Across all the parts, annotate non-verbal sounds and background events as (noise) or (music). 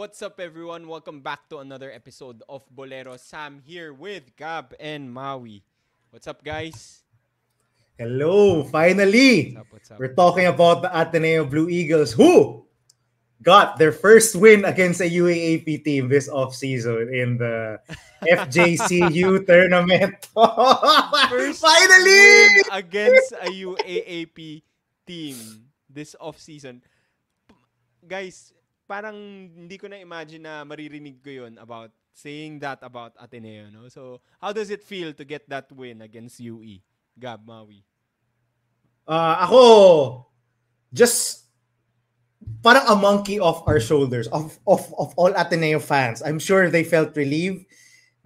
What's up, everyone? Welcome back to another episode of Bolero. Sam here with Gab and Maui. What's up, guys? Hello, finally. What's up, what's up? We're talking about the Ateneo Blue Eagles, who got their first win against a UAAP team this offseason in the (laughs) FJCU tournament. (laughs) first finally! against a UAAP team this offseason. Guys, parang hindi ko na imagine na maririnig ko yun about saying that about Ateneo, no? So, how does it feel to get that win against UE? Gab Maui. Uh, ako just parang a monkey off our shoulders of of of all Ateneo fans. I'm sure they felt relieved.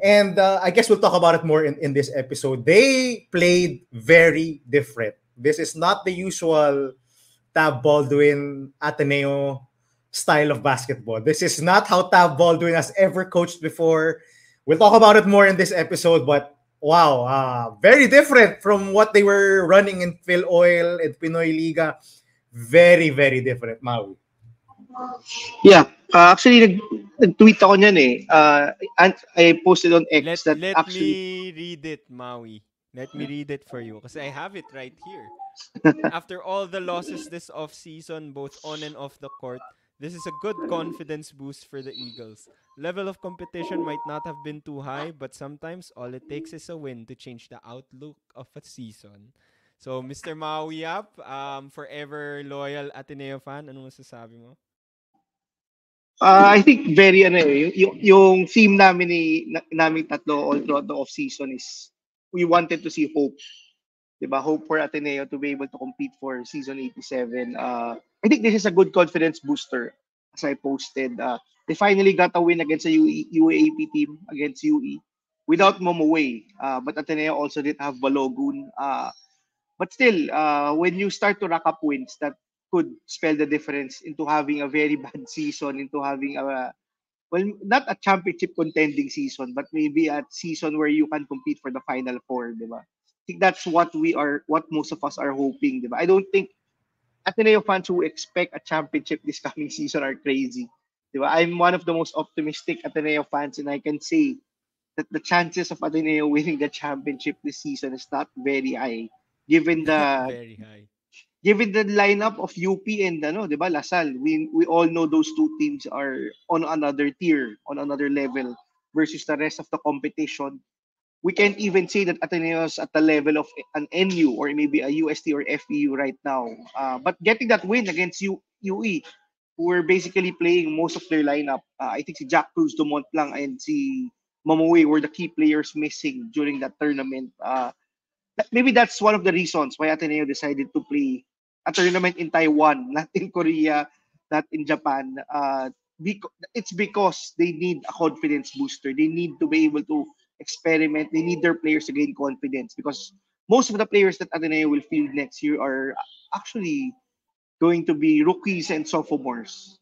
And uh, I guess we'll talk about it more in, in this episode. They played very different. This is not the usual Tab Baldwin Ateneo style of basketball. This is not how Tab Baldwin has ever coached before. We'll talk about it more in this episode, but wow, uh, very different from what they were running in Phil Oil and Pinoy Liga. Very, very different, Maui. Yeah, uh, actually, nag-tweet ako niyan eh. Uh, and I posted on X let, that let actually... Let me read it, Maui. Let me read it for you because I have it right here. (laughs) After all the losses this off-season, both on and off the court, This is a good confidence boost for the Eagles. Level of competition might not have been too high, but sometimes all it takes is a win to change the outlook of a season. So, Mr. Maui Yap, um, forever loyal Ateneo fan, ano masasabi mo? Uh, I think very ano eh, yung, yung theme namin ni namin tatlo all throughout the off season is we wanted to see hope 'di hope for Ateneo to be able to compete for season 87. Uh, I think this is a good confidence booster as I posted. Uh, they finally got a win against a UE, UAP team against UE without Momoe. Uh, but Ateneo also did have Balogun. Uh, but still, uh, when you start to rack up wins, that could spell the difference into having a very (laughs) bad season, into having a well, not a championship contending season, but maybe a season where you can compete for the final four, di ba? think that's what we are, what most of us are hoping. Diba? I don't think Ateneo fans who expect a championship this coming (laughs) season are crazy. Diba? I'm one of the most optimistic Ateneo fans, and I can say that the chances of Ateneo winning the championship this season is not very high, given the (laughs) very high. given the lineup of UP and ano, 'di ba, Lasal. We we all know those two teams are on another tier, on another level versus the rest of the competition we can't even say that Ateneo's at the level of an NU or maybe a UST or FEU right now. Uh, but getting that win against U- UE, who were basically playing most of their lineup, uh, I think si Jack Cruz Dumont lang and si Mamoy were the key players missing during that tournament. Uh, that, maybe that's one of the reasons why Ateneo decided to play a tournament in Taiwan, (laughs) not in Korea, not in Japan. Uh, because, it's because they need a confidence booster. They need to be able to experiment. They need their players to gain confidence because most of the players that Ateneo will field next year are actually going to be rookies and sophomores.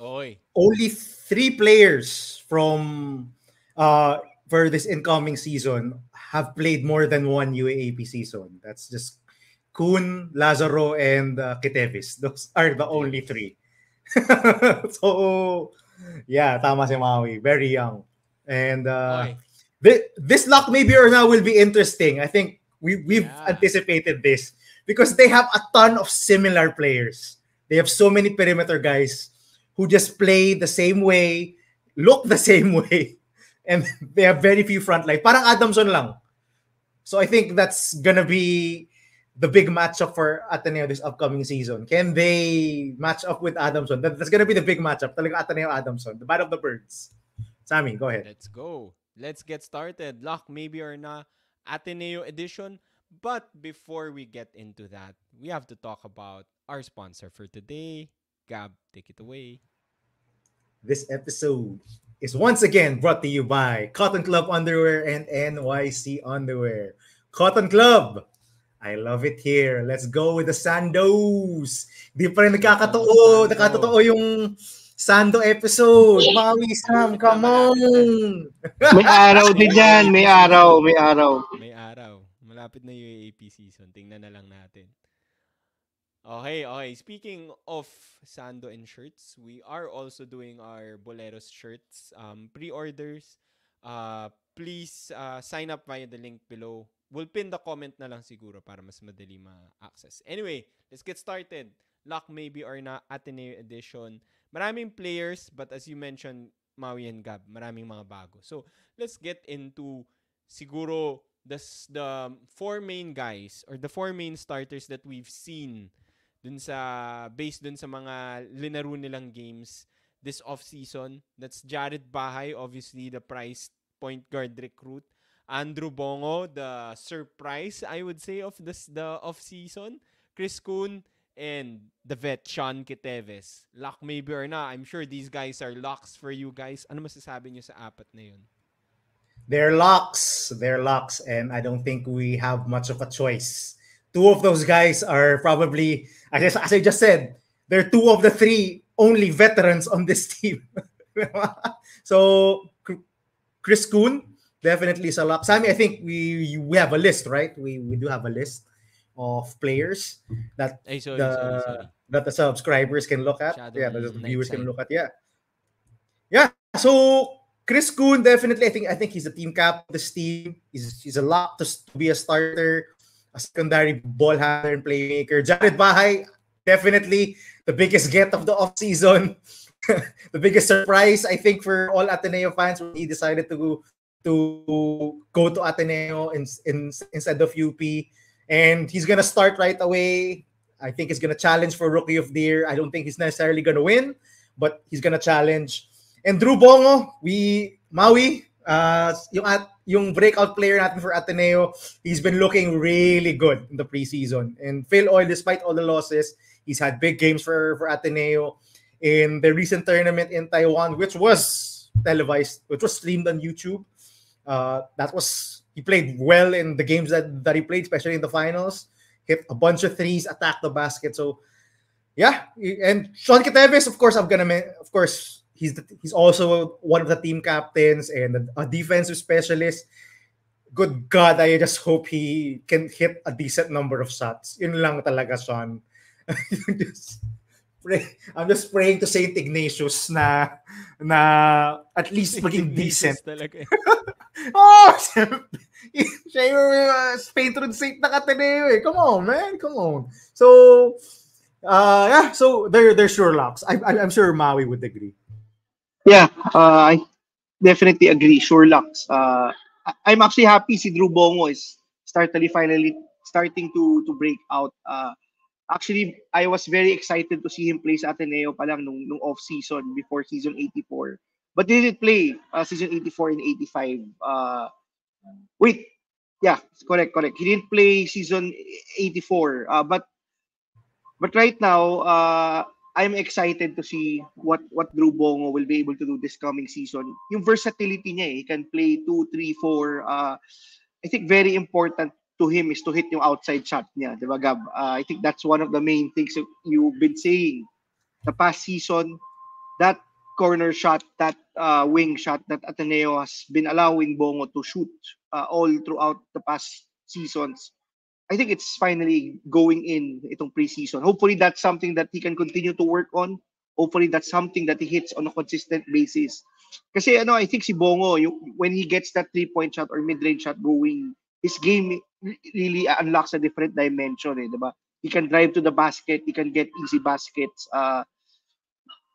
Oy. Only three players from uh, for this incoming season have played more than one UAAP season. That's just Kuhn, Lazaro, and uh, Kitevis. Those are the only three. (laughs) so, yeah, tama si Maui. Very young. And uh, this lock maybe or not will be interesting. I think we we've yeah. anticipated this because they have a ton of similar players. They have so many perimeter guys who just play the same way, look the (laughs) same way, and they have very few front line. Parang Adamson lang. So I think that's gonna be the big matchup for Ateneo this upcoming season. Can they match up with Adamson? that's gonna be the big matchup. Talaga Ateneo Adamson, the Battle of the Birds. Sammy, go ahead. Let's go. Let's get started. Lock maybe or not Ateneo edition. But before we get into that, we have to talk about our sponsor for today. Gab, take it away. This episode is once again brought to you by Cotton Club Underwear and NYC Underwear. Cotton Club, I love it here. Let's go with the Sandos. Di pa rin nagkakatoo. Nakakatoo yung Sando episode. Maui Sam, come on! may araw din yan. May araw. May araw. May araw. Malapit na UAAP season. Tingnan na lang natin. Okay, okay. Speaking of Sando and shirts, we are also doing our Boleros shirts. Um, pre-orders. Uh, please uh, sign up via the link below. We'll pin the comment na lang siguro para mas madali ma-access. Anyway, let's get started. Luck maybe or not Ateneo edition. Maraming players, but as you mentioned, Maui and Gab, maraming mga bago. So, let's get into siguro the, the four main guys or the four main starters that we've seen dun sa based dun sa mga linaro nilang games this off-season. That's Jared Bahay, obviously the prized point guard recruit. Andrew Bongo, the surprise, I would say, of this, the off-season. Chris Kuhn, and the vet Sean Kiteves. Luck maybe or not, I'm sure these guys are locks for you guys. Ano masasabi niyo sa apat na yun? They're locks. They're locks. And I don't think we have much of a choice. Two of those guys are probably, as, as I just said, they're two of the three only veterans on this team. (laughs) so Chris Kuhn, definitely is a lock. Sammy, I think we we have a list, right? We we do have a list. of players mm-hmm. that sorry, the sorry, sorry. that the subscribers can look at. Shadow yeah, that the viewers side. can look at. Yeah, yeah. So Chris Kuhn definitely. I think I think he's a team cap. This team he's he's a lot to, to be a starter, a secondary ball handler and playmaker. Jared Bahay definitely the biggest get of the offseason. (laughs) the biggest surprise I think for all Ateneo fans when he decided to to go to Ateneo in, in, instead of UP and he's gonna start right away. I think he's gonna challenge for rookie of the year. I don't think he's necessarily gonna win, but he's gonna challenge. And Drew Bongo, we Maui, uh, yung at yung breakout player natin for Ateneo, he's been looking really good in the preseason. And Phil Oil, despite all the losses, he's had big games for for Ateneo in the recent tournament in Taiwan, which was televised, which was streamed on YouTube. Uh, that was he played well in the games that, that he played, especially in the finals. Hit a bunch of threes, attacked the basket. So, yeah. And Sean Kitevis, of course, I'm gonna, of course, he's the, he's also one of the team captains and a defensive specialist. Good God, I just hope he can hit a decent number of shots. Yun lang talaga, Sean. (laughs) I'm just praying to St. Ignatius na na at least maging decent. Eh. (laughs) oh, (laughs) siya yung uh, Saint Nakateneo eh. Come on, man. Come on. So, uh, yeah. So, they're, they're sure locks. I, I, I'm sure Maui would agree. Yeah. Uh, I definitely agree. Sure locks. Uh, I'm actually happy si Drew Bongo is startly finally starting to to break out. Uh, actually, I was very excited to see him play sa Ateneo pa lang nung, nung off-season before season 84. But didn't play uh, season 84 and 85. Uh, Wait, yeah, correct, correct. He didn't play season 84, uh, but but right now, uh, I'm excited to see what what Drew Bongo will be able to do this coming season. Yung versatility niya, eh, he can play 2, 3, 4. Uh, I think very important to him is to hit yung outside shot niya, di ba Gab? Uh, I think that's one of the main things you've been saying the past season that corner shot, that uh, wing shot that Ateneo has been allowing Bongo to shoot uh, all throughout the past seasons. I think it's finally going in itong preseason. Hopefully that's something that he can continue to work on. Hopefully that's something that he hits on a consistent basis. Kasi ano, I think si Bongo, yung, when he gets that three-point shot or mid-range shot going, his game really unlocks a different dimension eh, 'di ba? He can drive to the basket, he can get easy baskets. Uh,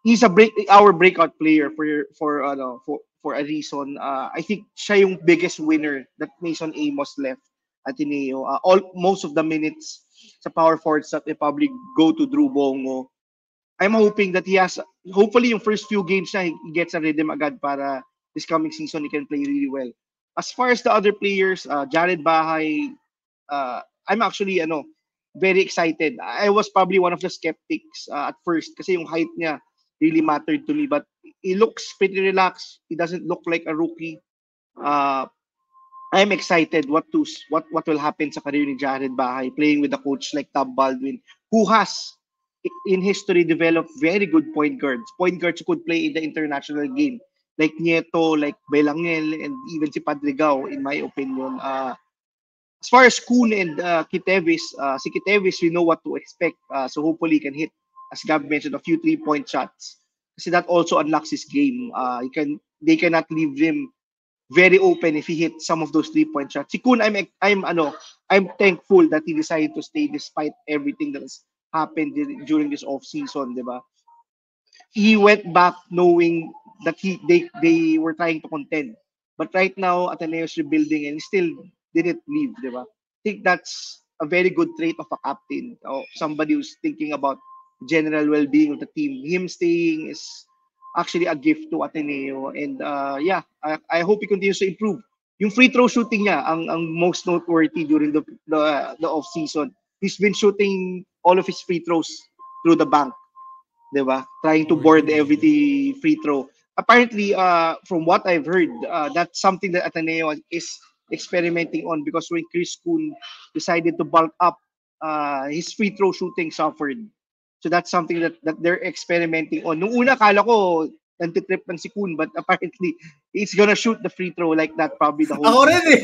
he's a break our breakout player for for ano for for a reason. Uh, I think siya yung biggest winner that Mason Amos left Ateneo. Uh, all most of the minutes sa power forward sa probably go to Drew Bongo. I'm hoping that he has hopefully yung first few games he gets a rhythm agad para this coming season he can play really well. As far as the other players, uh, Jared Bahay, uh, I'm actually ano very excited. I was probably one of the skeptics uh, at first kasi yung height niya really mattered to me. But he looks pretty relaxed. He doesn't look like a rookie. Uh, I'm excited what to what what will happen sa career ni Jared Bahay playing with a coach like Tom Baldwin who has in history developed very good point guards. Point guards who could play in the international game like Nieto, like Belangel and even si Padrigao in my opinion. Uh, as far as Kuhn and uh, Kitevis, uh, si Kitevis, we know what to expect. Uh, so hopefully he can hit as Gab mentioned, a few three-point shots. Kasi that also unlocks his game. Uh, ah, you can they cannot leave him very open if he hit some of those three-point shots. Si Kun, I'm I'm ano, I'm thankful that he decided to stay despite everything that has happened during this off-season, di ba? He went back knowing that he they they were trying to contend. But right now, Ateneo's rebuilding and he still didn't leave, di ba? I think that's a very good trait of a captain or somebody who's thinking about general well-being of the team. Him staying is actually a gift to Ateneo. And uh, yeah, I, I hope he continues to improve. Yung free throw shooting niya ang ang most noteworthy during the the, the off season. He's been shooting all of his free throws through the bank, 'di ba? Trying to board every free throw. Apparently, uh, from what I've heard, uh, that's something that Ateneo is experimenting on because when Chris Kuhn decided to bulk up, uh, his free throw shooting suffered So that's something that, that they're experimenting on. Nung una, kala ko, nantitrip ng si Kuhn, but apparently, he's gonna shoot the free throw like that probably the whole Ako rin eh.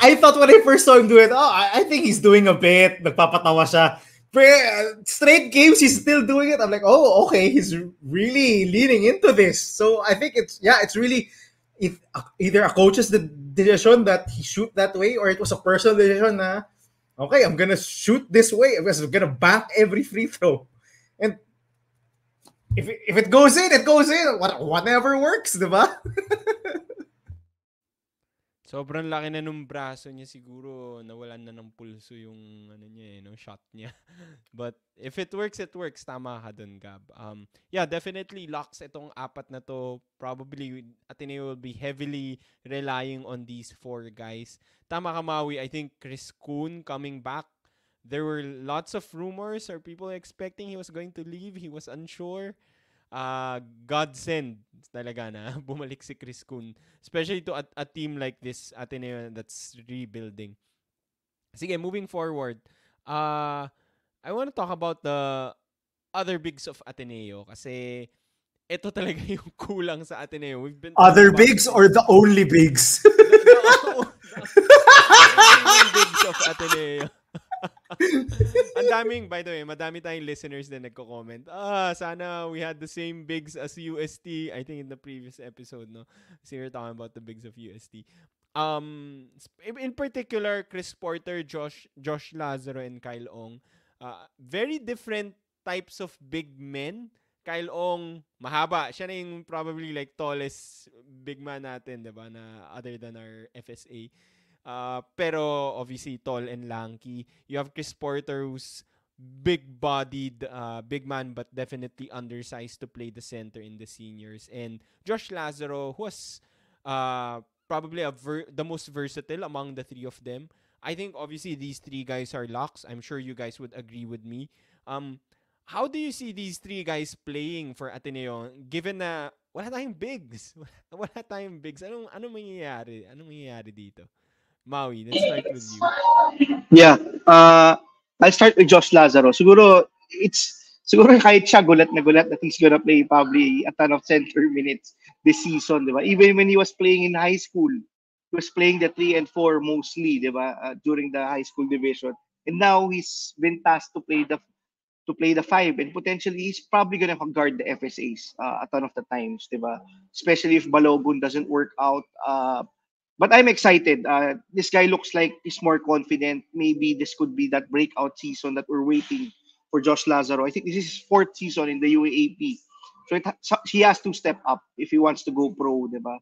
I thought when I first saw him do it, oh, I, I think he's doing a bit. Nagpapatawa siya. Pre- straight games, he's still doing it. I'm like, oh, okay, he's really leaning into this. So I think it's, yeah, it's really if, uh, either a coach's decision that he shoot that way or it was a personal decision na okay, I'm gonna shoot this way because I'm gonna bank every free throw. And if it, if it goes in, it goes in. What, whatever works, diba? (laughs) Sobrang laki na nung braso niya siguro nawalan na ng pulso yung ano niya eh, no shot niya. (laughs) But if it works, it works. Tama ka dun, Gab. Um, yeah, definitely locks itong apat na to. Probably Ateneo will be heavily relying on these four guys. Tama ka, Maui. I think Chris Kuhn coming back. There were lots of rumors or people expecting he was going to leave. He was unsure uh, ah, godsend talaga na (laughs) bumalik si Chris Kuhn. Especially to a, a team like this Ateneo that's rebuilding. Sige, moving forward. Uh, I want to talk about the other bigs of Ateneo kasi ito talaga (laughs) yung kulang sa Ateneo. We've been other bigs or the only bigs? the, the, the only bigs of Ateneo. (laughs) Ang daming, by the way, madami tayong listeners na nagko-comment. Ah, sana we had the same bigs as UST. I think in the previous episode, no? So we were talking about the bigs of UST. Um, in particular, Chris Porter, Josh, Josh Lazaro, and Kyle Ong. Uh, very different types of big men. Kyle Ong, mahaba. Siya na yung probably like tallest big man natin, di ba? Na other than our FSA. Uh, pero obviously tall and lanky. You have Chris Porter who's big-bodied, uh, big man but definitely undersized to play the center in the seniors. And Josh Lazaro who was uh, ah, probably a ver- the most versatile among the three of them. I think obviously these three guys are locks. I'm sure you guys would agree with me. Um, how do you see these three guys playing for Ateneo given na wala tayong bigs? (laughs) Wala tayong bigs. Anong anong mangyayari? Anong mangyayari dito? Maui, let's start with you. Yeah. Uh, I'll start with Josh Lazaro. Siguro, it's siguro kahit siya gulat na gulat that he's gonna play probably a ton of center (laughs) minutes this season, di ba? Even when he was playing in high school, he was playing the 3 and 4 mostly, di ba? Uh, during the high school division. And now he's been tasked to play the to play the 5 and potentially he's probably gonna guard the FSAs uh, a ton of the times, di ba? Especially if Balogun doesn't work out uh, but I'm excited. Uh, this guy looks like he's more confident. Maybe this could be that breakout season that we're waiting for Josh Lazaro. I think this is his fourth season in the UAP. So, it, so he has to step up if he wants to go pro, diba?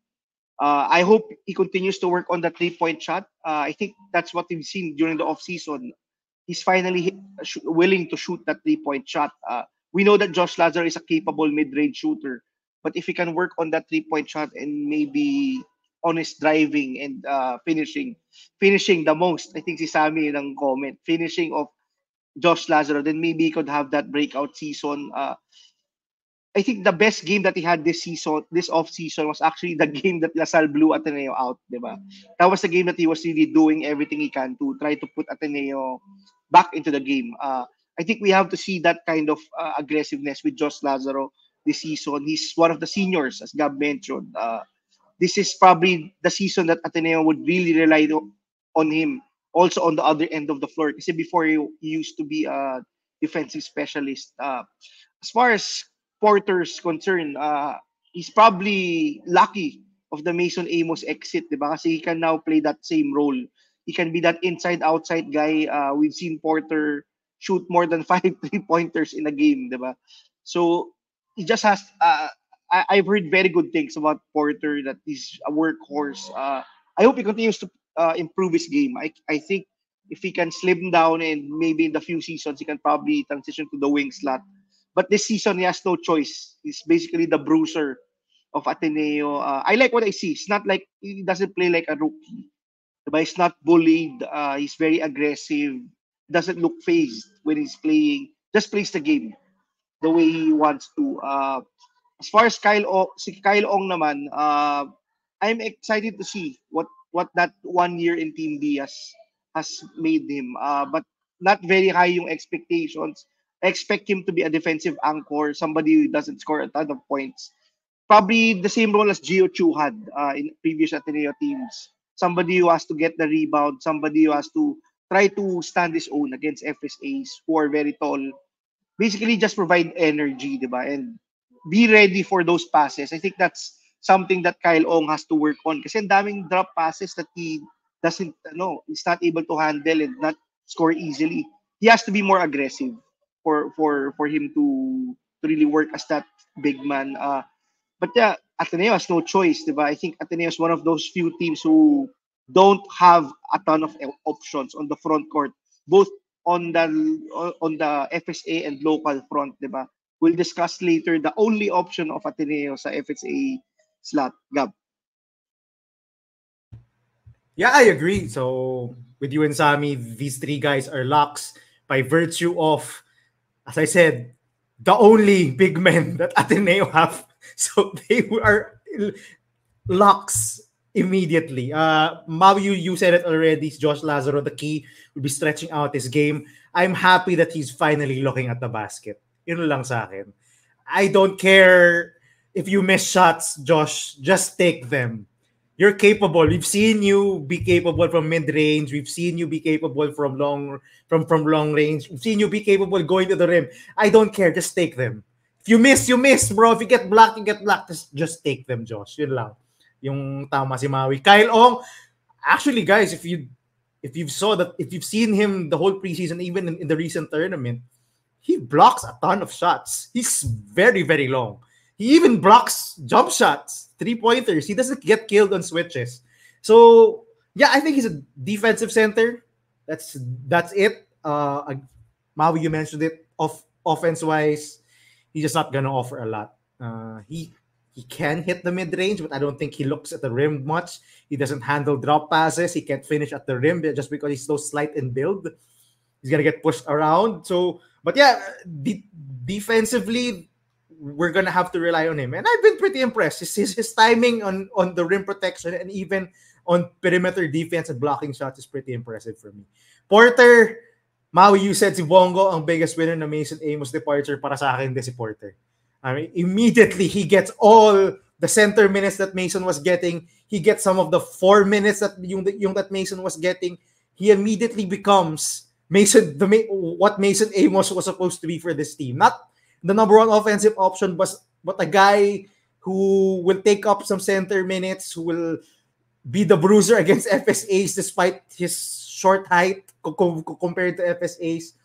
Uh, I hope he continues to work on the three-point shot. Uh, I think that's what we've seen during the offseason. He's finally hit, sh- willing to shoot that three-point shot. Uh, we know that Josh Lazar is a capable mid-range shooter, but if he can work on that three-point shot and maybe honest driving and uh, finishing. Finishing the most. I think si Sammy ng comment. Finishing of Josh Lazaro. Then maybe he could have that breakout season. Uh, I think the best game that he had this season, this off season, was actually the (laughs) game that Lasal blew Ateneo out, di ba? That was the game that he was really doing everything he can to try to put Ateneo back into the game. Uh, I think we have to see that kind of uh, aggressiveness with Josh Lazaro this season. He's one of the seniors, as Gab mentioned. Uh, this is probably the season that Ateneo would really rely on him also on the other end of the floor Because before he, used to be a defensive specialist uh, as far as Porter's concerned uh, he's probably lucky of the Mason Amos exit diba kasi he can now play that same role he can be that inside outside guy uh, we've seen Porter shoot more than (laughs) five three pointers in a game diba so he just has uh, I, I've heard very good things about Porter that he's a workhorse. Uh, I hope he continues to uh, improve his game. I, I think if he can slim down and maybe in the few seasons he can probably transition to the wing slot. But this season he has no choice. He's basically the bruiser of Ateneo. Uh, I like what I see. It's not like he doesn't play like a rookie. But he's not bullied. Uh, he's very aggressive. Doesn't look phased when he's playing. Just plays the game the way he wants to. Uh, as far as Kyle o, si Kyle Ong naman, uh, I'm excited to see what what that one year in Team B has has made him. Uh, but not very high yung expectations. I expect him to be a defensive anchor, somebody who doesn't score a ton of points. Probably the same role as Gio Chu had uh, in previous Ateneo teams. Somebody who has to get the rebound, somebody who has to try to stand his own against FSAs who are very tall. Basically, just provide energy, di ba And be ready for those passes. I think that's something that Kyle Ong has to work on. Kasi ang daming drop passes that he doesn't, ano, he's not able to handle and not score easily. He has to be more aggressive for for for him to to really work as that big man. Uh, but yeah, Ateneo has no choice, diba? I think Ateneo is one of those few teams who don't have a ton of options on the front court, both on the on the FSA and local front, diba? We'll discuss later the only option of Ateneo sa FSA slot. Gab. Yeah, I agree. So with you and Sami, these three guys are locks by virtue of, as I said, the only big men (laughs) that Ateneo have. (laughs) So they are locks immediately. Uh, Mau, you, you said it already. Josh Lazaro, the key, will be stretching out his game. I'm happy that he's finally looking at the basket. Yun lang sa akin. I don't care if you miss shots, Josh. Just take them. You're capable. We've seen you be capable from mid range. We've seen you be capable from long from from long range. We've seen you be capable going to the rim. I don't care. Just take them. If you miss, you miss, bro. If you get blocked, you get blocked. Just, just take them, Josh. Yun lang. Yung tama si Maui. Kyle Ong, actually, guys, if you if you've saw that if you've seen him the whole preseason, even in, in the recent tournament, he blocks a ton of shots. He's very, very long. He even blocks jump shots, three pointers. He doesn't get killed on switches. So yeah, I think he's a defensive center. That's that's it. Uh, Maui, you mentioned it. Off offense wise, he's just not gonna offer a lot. Uh, he he can hit the mid range, but I don't think he looks at the rim much. He doesn't handle drop passes. He can't finish at the rim just because he's so slight in build. He's gonna get pushed around. So But yeah, de- defensively, we're gonna have to rely on him. And I've been pretty impressed. His, his, his timing on on the rim protection and even on perimeter defense and blocking shots is pretty impressive for me. Porter, Maui, you said si Bongo ang biggest winner na Mason Amos departure para sa akin din si Porter. I mean, immediately he gets all the center minutes that Mason was getting. He gets some of the four minutes that yung, yung that Mason was getting. He immediately becomes Mason the what Mason Amos was supposed to be for this team. Not the number one offensive option, but but a guy who will take up some center minutes, who will be the bruiser against (laughs) FSAs despite his short height compared to FSAs.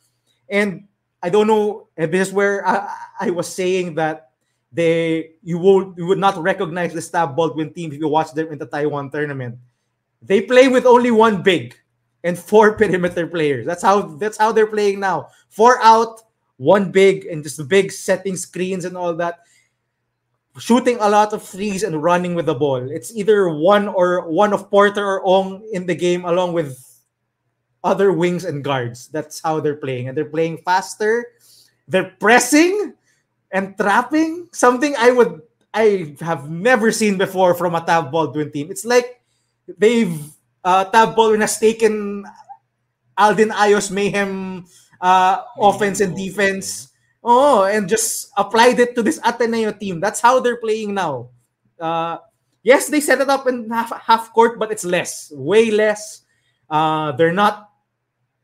And I don't know if this is where I, I was saying that they you would you would not recognize the Stab Baldwin team if you watch them in the Taiwan tournament. They play with only one big and four (laughs) perimeter players. That's how that's how they're playing now. Four out, one big, and just the big setting screens and all that. Shooting a lot of threes and running with the ball. It's either one or one of Porter or Ong in the game, along with other wings and guards. That's how they're playing, and they're playing faster. They're pressing and trapping. Something I would I have never seen before from a Tab Baldwin team. It's like they've uh, Tav Baldwin has taken Alden Ayos Mayhem uh, offense and defense. Oh, and just applied it to this Ateneo team. That's how they're playing now. Uh, yes, they set it up in half, half court, but it's less, way less. Uh, they're not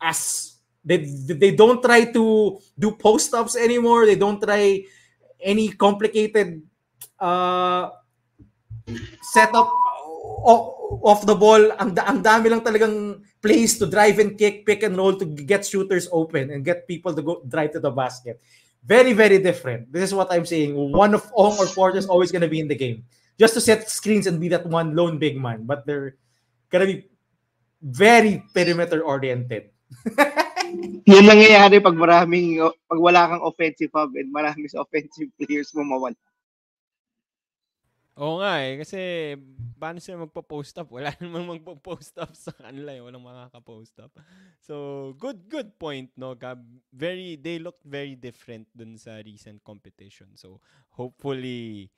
as they they don't try to do post ups anymore. They don't try any complicated uh, setup off the ball, ang, ang dami lang talagang plays to drive and kick, pick and roll to get shooters open and get people to go drive to the basket. Very, very different. This is what I'm saying. One of Ong or Porter is always going to be in the game just to set screens and be that one lone big man. But they're going to be very perimeter oriented. (laughs) Yun nangyayari pag maraming pag wala kang offensive hub and marami sa offensive players mo mawala. Oo nga eh, kasi paano sila magpo-post up? Wala (laughs) namang magpo-post up sa kanila eh. Walang makaka-post up. So, good, good point, no, Gab? Very, they looked very different dun sa recent competition. So, hopefully,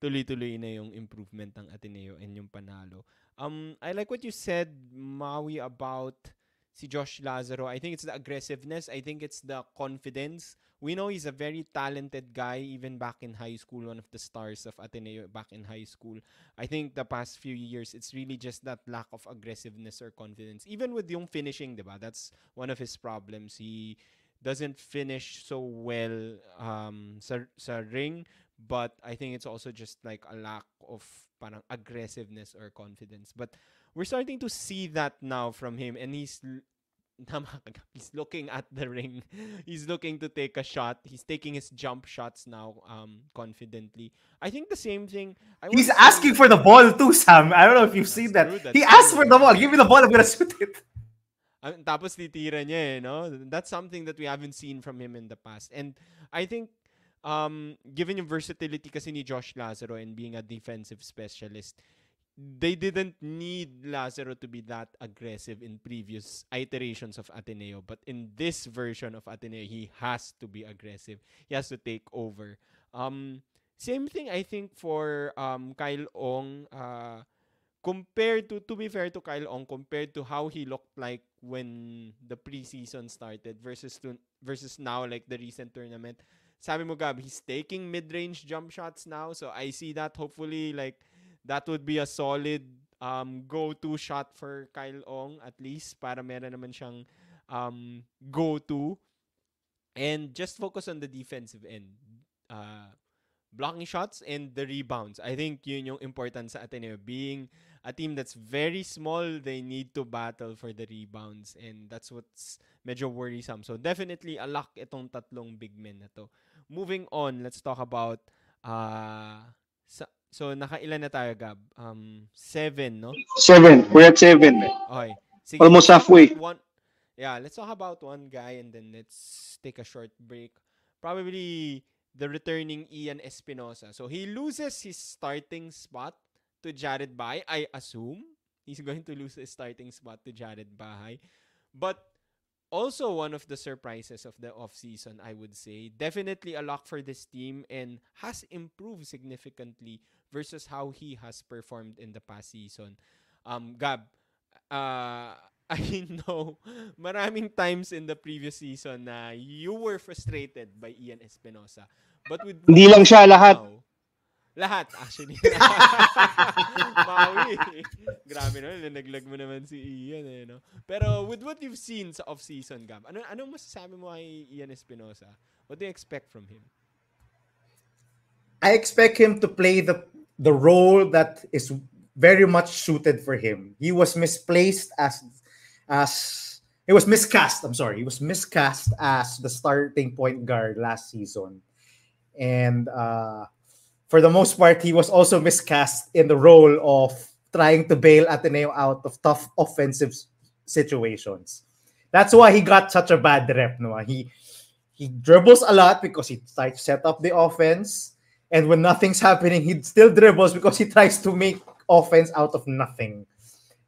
tuloy-tuloy na yung improvement ng Ateneo and yung panalo. Um, I like what you said, Maui, about si Josh Lazaro. I think it's the aggressiveness. I think it's the confidence. We know he's a very talented guy even back in high school, one of the stars of Ateneo back in high school. I think the past few years, it's really just that lack of aggressiveness or confidence. Even with yung finishing, diba? That's one of his problems. He doesn't finish so well um, sa, sa ring, but I think it's also just like a lack of parang aggressiveness or confidence. But we're starting to see that now from him, and he's he's looking at the ring. (laughs) He's looking to take a shot. He's taking his jump shots now, um, confidently. I think the same thing. he's asking for the ball too, Sam. I don't know if you've seen that. He asked for the ball. Give me the ball. I'm gonna shoot it. tapos titira niya, you eh, know. That's something that we haven't seen from him in the past. And I think um, given yung versatility kasi ni Josh Lazaro and being a defensive specialist, they didn't need Lazaro to be that aggressive in previous iterations of Ateneo, but in this version of Ateneo, he has to be aggressive. He has to take over. Um, same thing I think for um, Kyle Ong. Uh, compared to to be fair to Kyle Ong, compared to how he looked like when the preseason started versus to, versus now, like the recent tournament. Sabi mo Gab, he's taking mid-range jump shots now, so I see that hopefully like that would be a solid um, go-to shot for Kyle Ong at least para meron naman siyang um, go-to. And just focus on the defensive end. Uh, blocking shots and the rebounds. I think yun yung important sa Ateneo. Being a team that's very small, they need to battle for the rebounds and that's what's medyo worrisome. So definitely a lock itong tatlong big men na to. Moving on, let's talk about uh, sa So, nakailan na tayo, Gab? Um, seven, no? Seven. We're at seven. Okay. Sige. Almost halfway. One, yeah, let's talk about one guy and then let's take a short break. Probably the returning Ian Espinosa. So, he loses his starting spot to Jared Bahay, I assume. He's going to lose his starting spot to Jared Bahay. But also one of the surprises of the offseason, I would say. Definitely a lock for this team and has improved significantly versus how he has performed in the past season. Um, Gab, uh, (laughs) I know maraming times in the previous season na you were frustrated by Ian Espinosa. But with Hindi lang siya lahat. Now, lahat actually. (laughs) Maui. Grabe no, nilaglag mo naman si Ian eh, no? Pero with what you've seen sa off-season, Gab, ano ano masasabi mo kay Ian Espinosa? What do you expect from him? I expect him to play the the role that is very much suited for him. He was misplaced as as he was miscast. I'm sorry, he was miscast as the starting point guard last season, and uh, for the most part, he was also miscast in the role of trying to bail Ateneo out of tough offensive situations. That's why he got such a bad rep. No, he he dribbles a lot because he tries to set up the offense and when nothing's happening, he still dribbles because he tries to make offense out of nothing.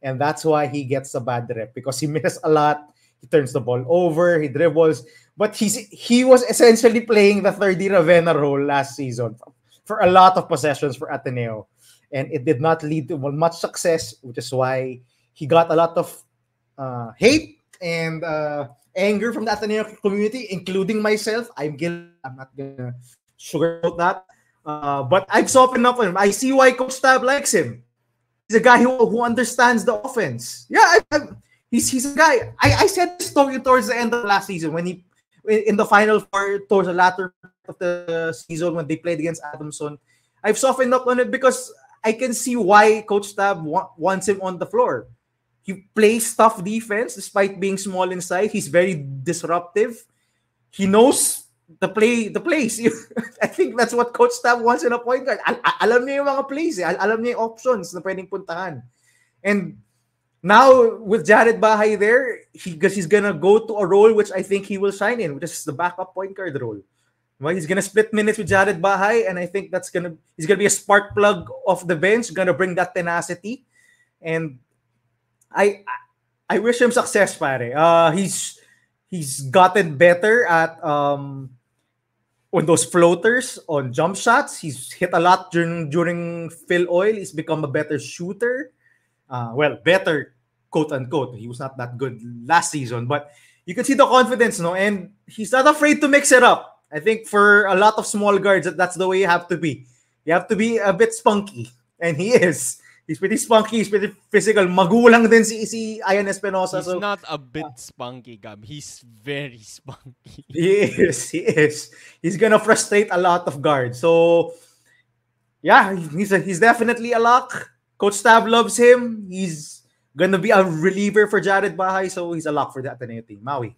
And that's why he gets a bad rep because he misses a lot. He turns the ball over, he dribbles. But he's he was essentially playing the 3D Ravenna role last season for a lot of possessions for Ateneo. And it did not lead to much success, which is why he got a lot of uh, hate and uh, anger from the Ateneo community, including myself. I'm guilty. I'm not gonna sugarcoat that. Uh, but I've softened up on him. I see why Coach Tab likes him. He's a guy who, who understands the offense. Yeah, I, I, he's he's a guy. I, I said this talking towards the end of last season when he in the final four towards the latter of the season when they played against Adamson. I've softened up on it because I can see why Coach Tab wa- wants him on the floor. He plays tough defense despite being small in size. He's very disruptive. He knows the play the place. (laughs) I think that's what Coach Tab wants in a point guard. Al- alam niya yung mga plays eh. Al- alam niya yung options na pwedeng puntahan. And now with Jared Bahay there, because he's gonna go to a role which I think he will shine in, which is the backup point guard role. Well, he's gonna split minutes with Jared Bahay, and I think that's gonna he's gonna be a spark plug off the bench, gonna bring that tenacity. And I I, I wish him success, pare. Uh, he's he's gotten better at um on those floaters, on jump shots. He's hit a lot during during Phil Oil. He's become a better shooter. Uh, well, better quote unquote. He was not that good last season, but you can see the confidence, no? And he's not afraid to mix it up. I think for a lot of small guards, that's the way you have to be. You have to be a bit spunky, and he is. He's pretty spunky, he's pretty physical. Magulang din si, si Ian Espinosa. He's so, not a bit spunky, Gab. He's very spunky. (laughs) He is, he is. He's gonna frustrate a lot of guards. So, yeah, he's, a, he's definitely a lock. Coach Stab loves him. He's gonna be a reliever for Jared Bahay, so he's a lock for the Ateneo team. Maui.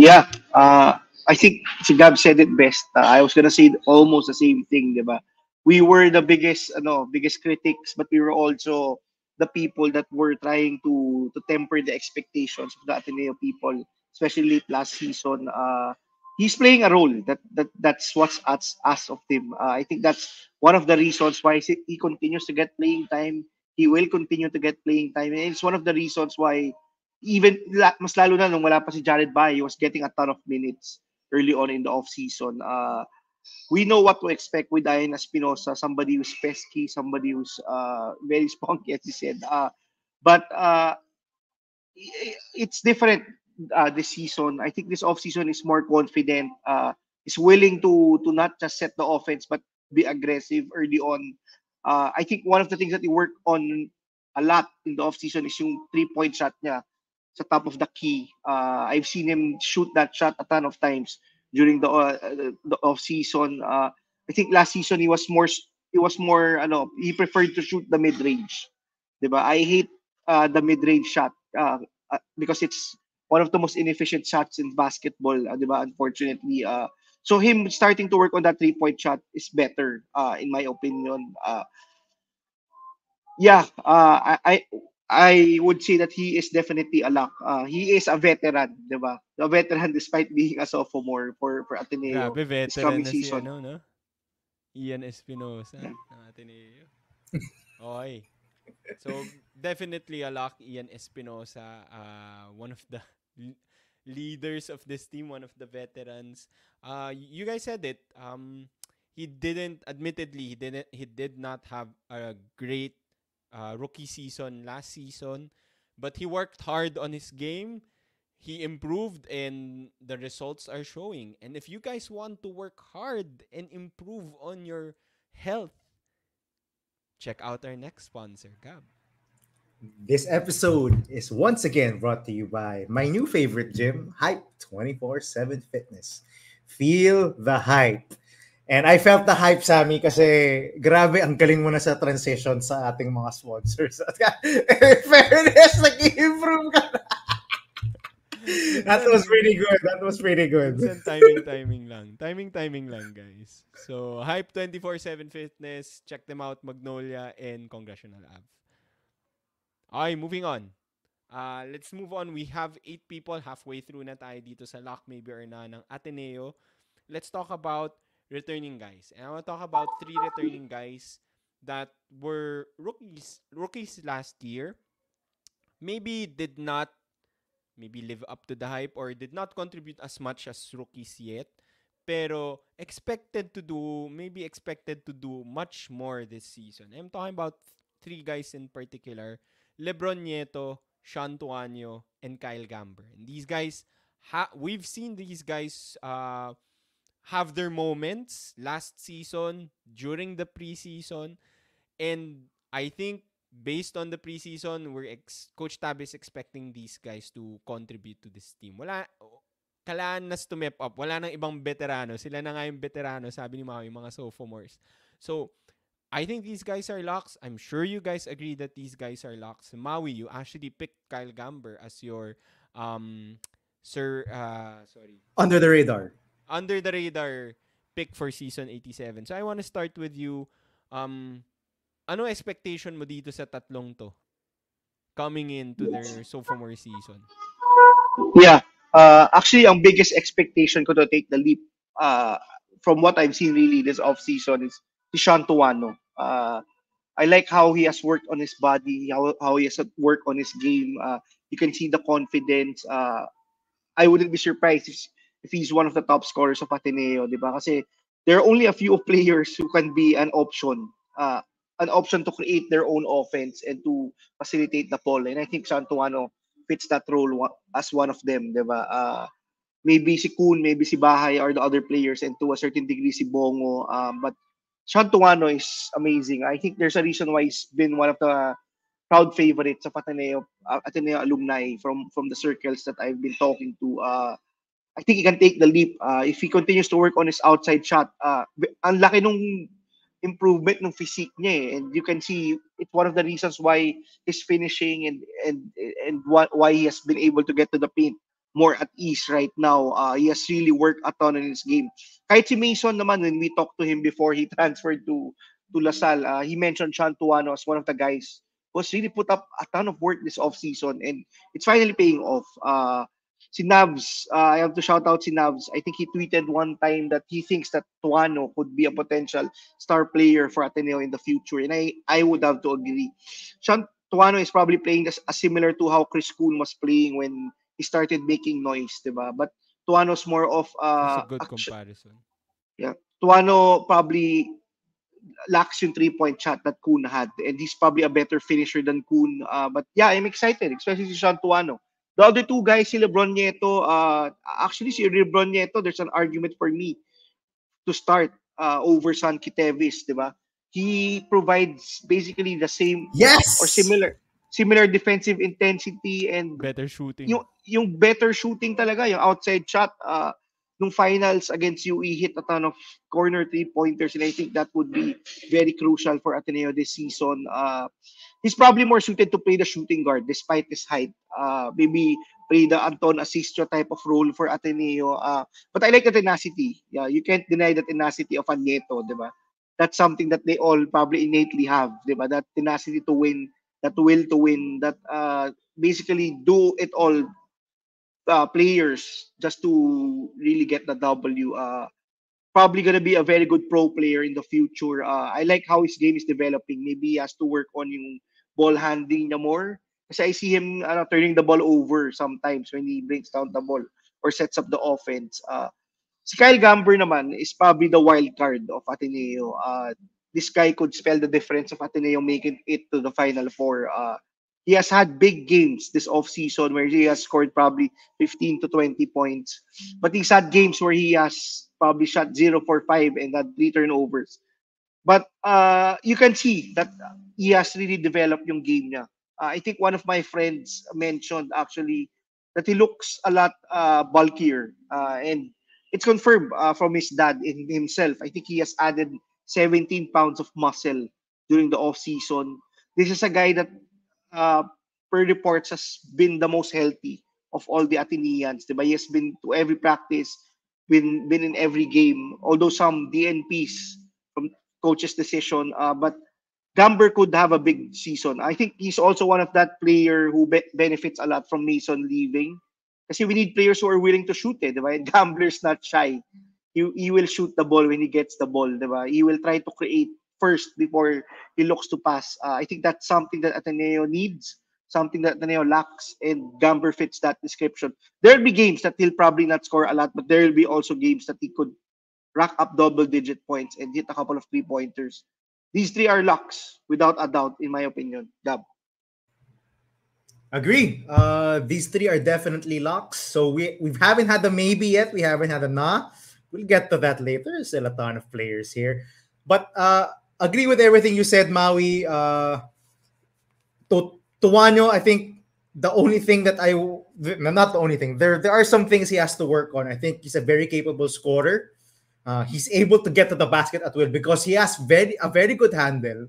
Yeah, uh, I think si Gab said it best. Uh, I was gonna say almost the same thing, di ba? we were the biggest ano biggest critics but we were also the people that were trying to to temper the expectations of the Ateneo people especially last season uh he's playing a role that that that's what's us us of him uh, I think that's one of the reasons why he continues to get playing time he will continue to get playing time and it's one of the reasons why even mas lalo na nung wala pa si Jared Bay he was getting a ton of minutes early on in the off season uh we know what to expect with Diana Espinosa, somebody who's pesky, somebody who's uh, very (laughs) spunky, as you said. Uh, but uh, it's different uh, this season. I think this offseason is more confident, uh, is willing to to not just set the offense, but be aggressive early on. Uh, I think one of the things that he worked on a lot in the offseason is yung three-point shot niya sa top of the key. Uh, I've seen him shoot that shot a ton of times during the uh, uh the off season. Uh, I think last season he was more he was more ano he preferred to shoot the mid range, ba? I hate uh, the mid range shot uh, uh, because it's one of the most inefficient shots in basketball, uh, 'di ba? Unfortunately, uh, so him starting to work on that three point shot is better uh, in my opinion. Uh, yeah, uh, I, I I would say that he is definitely a lock. Uh, he is a veteran, di ba? A veteran despite being a sophomore for, for Ateneo. Grabe, veteran this coming na season. ano, no? Ian Espinosa ng Ateneo. okay. So, definitely a lock, Ian Espinosa. Uh, one of the (laughs) leaders of this team, one of the veterans. Uh, you guys said it. Um, he didn't, admittedly, he didn't, he did not have a great uh, rookie season last season. But he worked hard on his game. He improved, and the results are showing. And if you guys want to work hard and improve on your health, check out our next sponsor, Gab. This episode is once again brought to you by my new favorite gym, Hype 24 7 Fitness. Feel the hype. And I felt the hype, Sammy, kasi grabe, ang galing mo na sa transition sa ating mga sponsors. (laughs) fairness, nag-improve ka na. That was pretty good. That was pretty good. timing, timing lang. Timing, timing lang, guys. So, Hype 24-7 Fitness, check them out, Magnolia and Congressional Ave. Okay, moving on. Uh, let's move on. We have eight people halfway through na tayo dito sa Lock Maybe or Na ng Ateneo. Let's talk about returning guys. And I want to talk about three returning guys that were rookies rookies last year. Maybe did not maybe live up to the hype or did not contribute as much as rookies yet pero expected to do maybe expected to do much more this season. I'm talking about three guys in particular, LeBron Nieto, Sean Tuanio, and Kyle Gamber. And these guys ha- we've seen these guys uh, have their moments last season, during the preseason, and I think based on the preseason, we're ex- Coach Tab is expecting these guys to contribute to this team. Wala, kalaan to map up. Wala nang ibang veterano. Sila na nga yung veterano, sabi ni Mao, yung mga sophomores. So, I think these guys are locks. I'm sure you guys agree that these guys are locks. Maui, you actually picked Kyle Gamber as your um sir uh sorry. Under the radar. under the radar pick for season 87. So I want to start with you. Um, ano expectation mo dito sa tatlong to? Coming into their sophomore season. Yeah. Uh, actually, ang biggest expectation ko to take the leap uh, from what I've seen really this offseason is si Sean Tuano. Uh, I like how he has worked on his body, how, how he has worked on his game. Uh, you can see the confidence. Uh, I wouldn't be surprised if if he's one of the top scorers of Ateneo, di ba? Kasi there are only a few (laughs) players who can be an option, uh, an option to create their own offense and to facilitate the ball. And I think Santuano fits that role as one of them, di ba? Uh, maybe si Kun, maybe si Bahay are the other players and to a certain degree si Bongo. Um, but Santuano is amazing. I think there's a reason why he's been one of the proud favorites of Ateneo, uh, Ateneo alumni from from the circles that I've been talking to. Uh, I think he can take the leap uh, if he continues to work on his outside shot. Uh, ang laki nung improvement ng physique niya eh. and you can see it's one of the reasons why his finishing and and and why he has been able to get to the paint more at ease right now. Uh, he has really worked a ton in his game. Kahit si Mason naman, when we talked to him before he (laughs) transferred to to Lasal, uh, he mentioned Sean Tuano as one of the guys who's really put up a ton of work this off-season and it's finally paying off. Uh, si Navs, uh, I have to shout out si Navs. I think he tweeted one time that he thinks that Tuano could be a potential star player for Ateneo in the future. And I, I would have to agree. Sean Tuano is probably playing as, as similar to how Chris Kuhn was playing when he started making noise, diba? But Tuano's more of uh, a good action. comparison. Yeah. Tuano probably lacks yung three-point shot that Kuhn had. And he's probably a better finisher than Kuhn. Uh, but yeah, I'm excited, especially si Sean Tuano. The other two guys, si Lebron Nieto, uh, actually si Lebron Nieto, there's an argument for me to start uh, over San Kitevis, di ba? He provides basically the same yes! or similar similar defensive intensity and better shooting. Yung, yung better shooting talaga, yung outside shot, uh, nung finals against UE hit a ton of corner three pointers and I think that would be very crucial for Ateneo this season. Uh, he's probably more suited to play the shooting guard despite his height. Uh, maybe play the Anton Asistio type of role for Ateneo. Uh, but I like the tenacity. Yeah, you can't deny the tenacity of Anieto, di ba? That's something that they all probably innately have, di ba? That tenacity to win, that will to win, that uh, basically do it all uh, players just to really get the W. Uh, probably gonna be a very good pro player in the future. Uh, I like how his game is developing. Maybe he has to work on yung ball handling niya more. Kasi I see him ano, turning the ball over sometimes when he brings down the ball or sets up the offense. Uh, si Kyle Gamber naman is probably the wild card of Ateneo. Uh, this guy could spell the difference of Ateneo making it to the Final Four. Uh, he has had big games this offseason where he has scored probably 15 to 20 points. But he's had games where he has probably shot 0 for 5 and had three turnovers. But uh, you can see that he has really developed yung game niya. Uh, I think one of my friends mentioned actually that he looks a lot uh, bulkier uh, and it's confirmed uh, from his dad in himself. I think he has added 17 pounds of muscle during the off season. This is a guy that uh, per reports has been the most healthy of all the Athenians. Diba? He has been to every practice, been been in every game. Although some DNPs coach's decision. Uh, but Gamber could have a big season. I think he's also one of that player who be- benefits a lot from Mason leaving. Because we need players who are willing to shoot eh, it, right? (laughs) Gambler's not shy. He, he will shoot the ball when he gets the ball, right? He will try to create first before he looks to pass. Uh, I think that's something that Ateneo needs, something that Ateneo lacks, and Gamber fits that description. There'll be games that he'll probably not score a lot, but there'll be also games that he could rack up double digit points and hit a couple of three pointers. These three are locks, without a doubt, in my opinion. Dub. Agree. Uh, these three are definitely locks. So we we haven't had the maybe yet. We haven't had a nah. We'll get to that later. There's still a ton of players here, but uh, agree with everything you said, Maui. Uh, to Tuano, I think the only thing that I not the only thing there there are some things he has to work on. I think he's a very capable scorer. uh, he's able to get to the basket at will because he has very a very good handle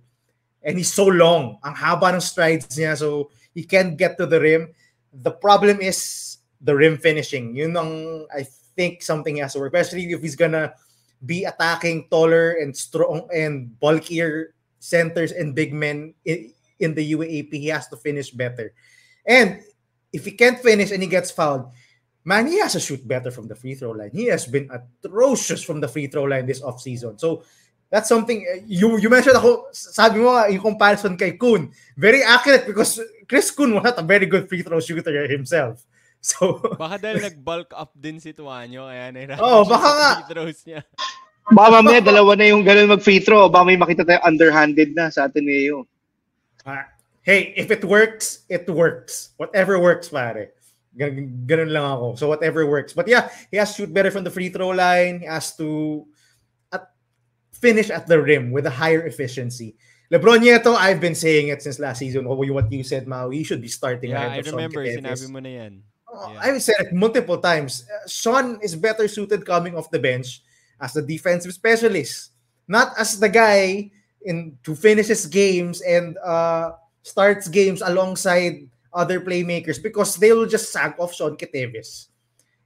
and he's so long. Ang haba ng strides niya so he can get to the rim. The problem is the rim finishing. Yun ang I think something has to work, especially if he's gonna be attacking taller and strong and bulkier centers and big men in, in the UAAP He has to finish better. And if he can't finish and he gets fouled, man, he has to shoot better from the free throw line. He has been atrocious from the free throw line this offseason. So, that's something, eh, you, you mentioned ako, sabi mo, in comparison kay Kuhn, very accurate because Chris Kuhn was not a very good free throw shooter himself. (laughs) So, baka dahil nag-bulk up din si Tuanyo, kaya nahirapan oh, baka nga. free throws niya. Baka mamaya dalawa na yung ganun mag-free throw, baka may makita tayo underhanded na sa Ateneo. Uh, hey, if it works, it works. Whatever works, pare. ganun lang ako. So whatever works. But yeah, he has to shoot better from the free throw line. He has to at, finish at the rim with a higher efficiency. LeBron Nieto, I've been saying it since last season. Oh, what you said, Mao, he should be starting. Yeah, I remember. Sinabi mo na yan. Oh, yeah. I've said it multiple times. Uh, Sean is better suited coming off the bench as the defensive specialist, not as the guy in to finishes games and uh, starts games alongside other playmakers because they will just sag off Sean Kitevis.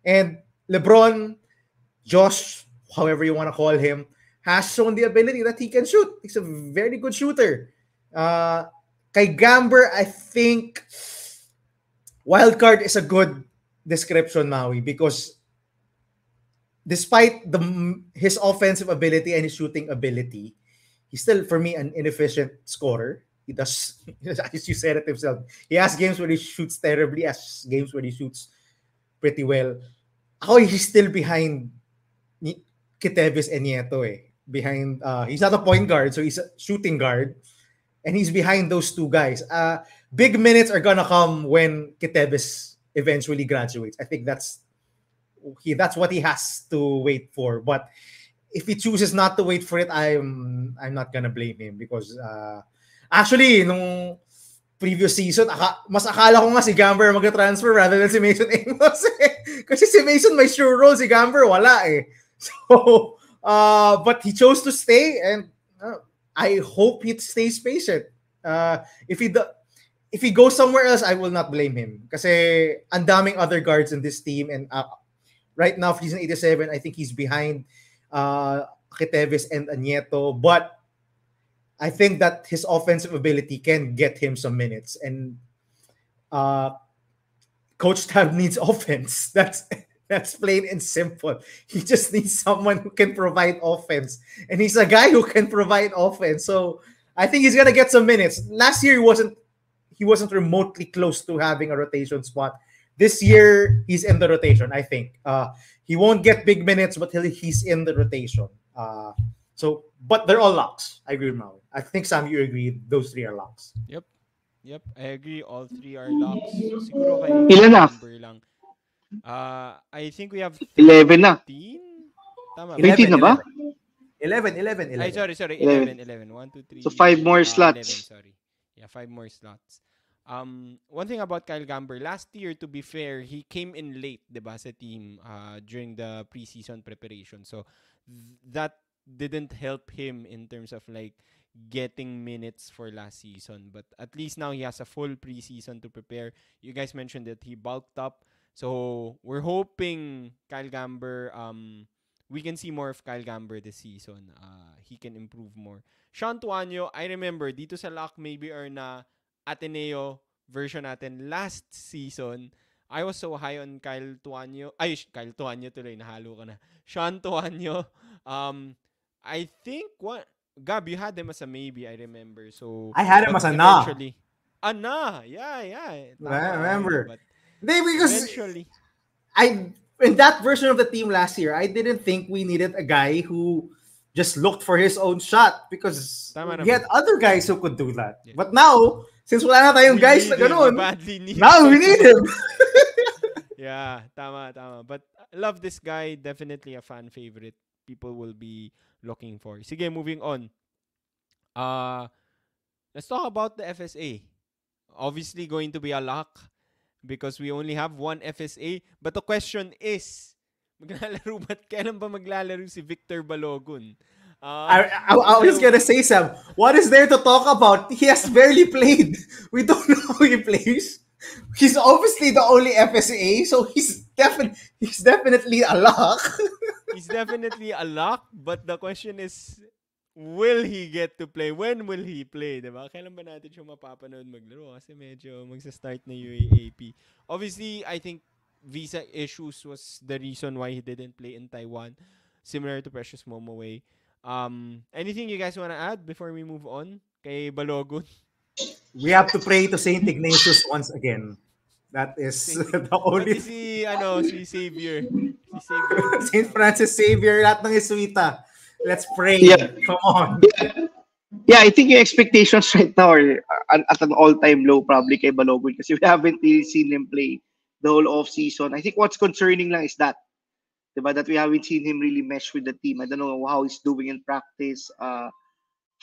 And LeBron, Josh, however you want to call him, has shown the ability that he can shoot. He's a very good shooter. Uh, Kai Gamber, I think wildcard is a good description, Maui, because despite the his offensive ability and his shooting ability, he's still, for me, an inefficient scorer he does (laughs) as you said it himself he has games where he shoots terribly as games where he shoots pretty well how he's still behind Kitevis and Nieto eh. behind uh, he's not a point guard so he's a shooting guard and he's behind those two guys uh, big minutes are gonna come when Kitevis eventually graduates i think that's he that's what he has to wait for but if he chooses not to wait for it i'm i'm not gonna blame him because uh, Actually, nung previous season, aka, mas akala ko nga si Gamber magka-transfer rather than si Mason Amos. (laughs) Eh. Kasi si Mason may sure role, si Gamber wala eh. (laughs) So, uh, but he chose to stay and uh, I hope he stays patient. Uh, if he if he goes somewhere else, I will not blame him. Kasi ang daming other guards in this team and uh, right now, season 87, I think he's behind uh, Kitevis and Anieto. But I think that his offensive ability can get him some minutes. And uh, Coach Tab (laughs) needs offense. (laughs) That's that's plain and simple. He just needs someone who can provide offense, and he's a guy who can provide offense. So I think he's gonna get some minutes. Last year he wasn't he wasn't remotely close to having a rotation spot. This year he's in the rotation. I think uh, he won't get big minutes, but he's in the rotation. Uh, so, but they're all locks. I agree with Maui. I think Sam, you agree those three are locks. Yep. Yep, I agree. All three are locks. siguro kay Ilan lang. Uh, I think we have 11 na. 13? Tama. 18 na ba? 11, 11, 11. Ay, sorry, sorry. 11, 11. 1, 2, 3. So, five more uh, slots. 11, sorry. Yeah, five more slots. Um, one thing about Kyle Gamber, last year, to be fair, he came in late, the ba, sa team uh, during the preseason preparation. So, th- that didn't help him in terms of like getting minutes for last season. But at least now he has a full preseason to prepare. You guys mentioned that he bulked up. So we're hoping Kyle Gamber, um, we can see more of Kyle Gamber this season. Uh, he can improve more. Sean Tuanyo, I remember dito sa Lock Maybe or na Ateneo version natin last season. I was so high on Kyle Tuanyo. Ay, Kyle Tuanyo tuloy, nahalo ka na. Sean Tuanyo. (laughs) Um, I think, what, Gab, you had him as a maybe, I remember. So I had him as a nah. Actually, a nah, yeah, yeah. I remember. But they, because eventually. I in that version of the team last year, I didn't think we needed a guy who just looked for his own shot because Tama we had other guys who could do that. Yeah. But now, since wala na tayong we guys na ganun, now we need him. (laughs) (laughs) yeah, tama, tama. But uh, love this guy. Definitely a fan favorite. people will be looking for. Sige, moving on. Uh, let's talk about the FSA. Obviously going to be a lock because we only have one FSA. But the question is, (laughs) maglalaro ba? Kailan ba maglalaro si Victor Balogun? Uh, I, I, I was gonna say, Sam, what is there to talk about? He has barely played. (laughs) We don't know how he plays he's obviously the only FSA, so he's definitely he's definitely a lock. (laughs) he's definitely a lock, but the question is will he get to play? When will he play? Diba? Kailan ba natin siya mapapanood maglaro? Kasi medyo magsa-start na UAAP. Obviously, I think visa issues was the reason why he didn't play in Taiwan. Similar to Precious Momoway. Um, anything you guys want to add before we move on? Kay Balogun? We have to pray to Saint Ignatius once again. That is Saint, (laughs) the only... Pati si, ano, si Savior. Si Savior. (laughs) Saint Francis Savior, lahat ng Isuita. Let's pray. Yeah. Come on. Yeah. yeah, I think your expectations right now are at an all-time low probably kay Balogun kasi we haven't really seen him play the whole off-season. I think what's concerning lang is that. Diba? That we haven't seen him really mesh with the team. I don't know how he's doing in practice. Uh,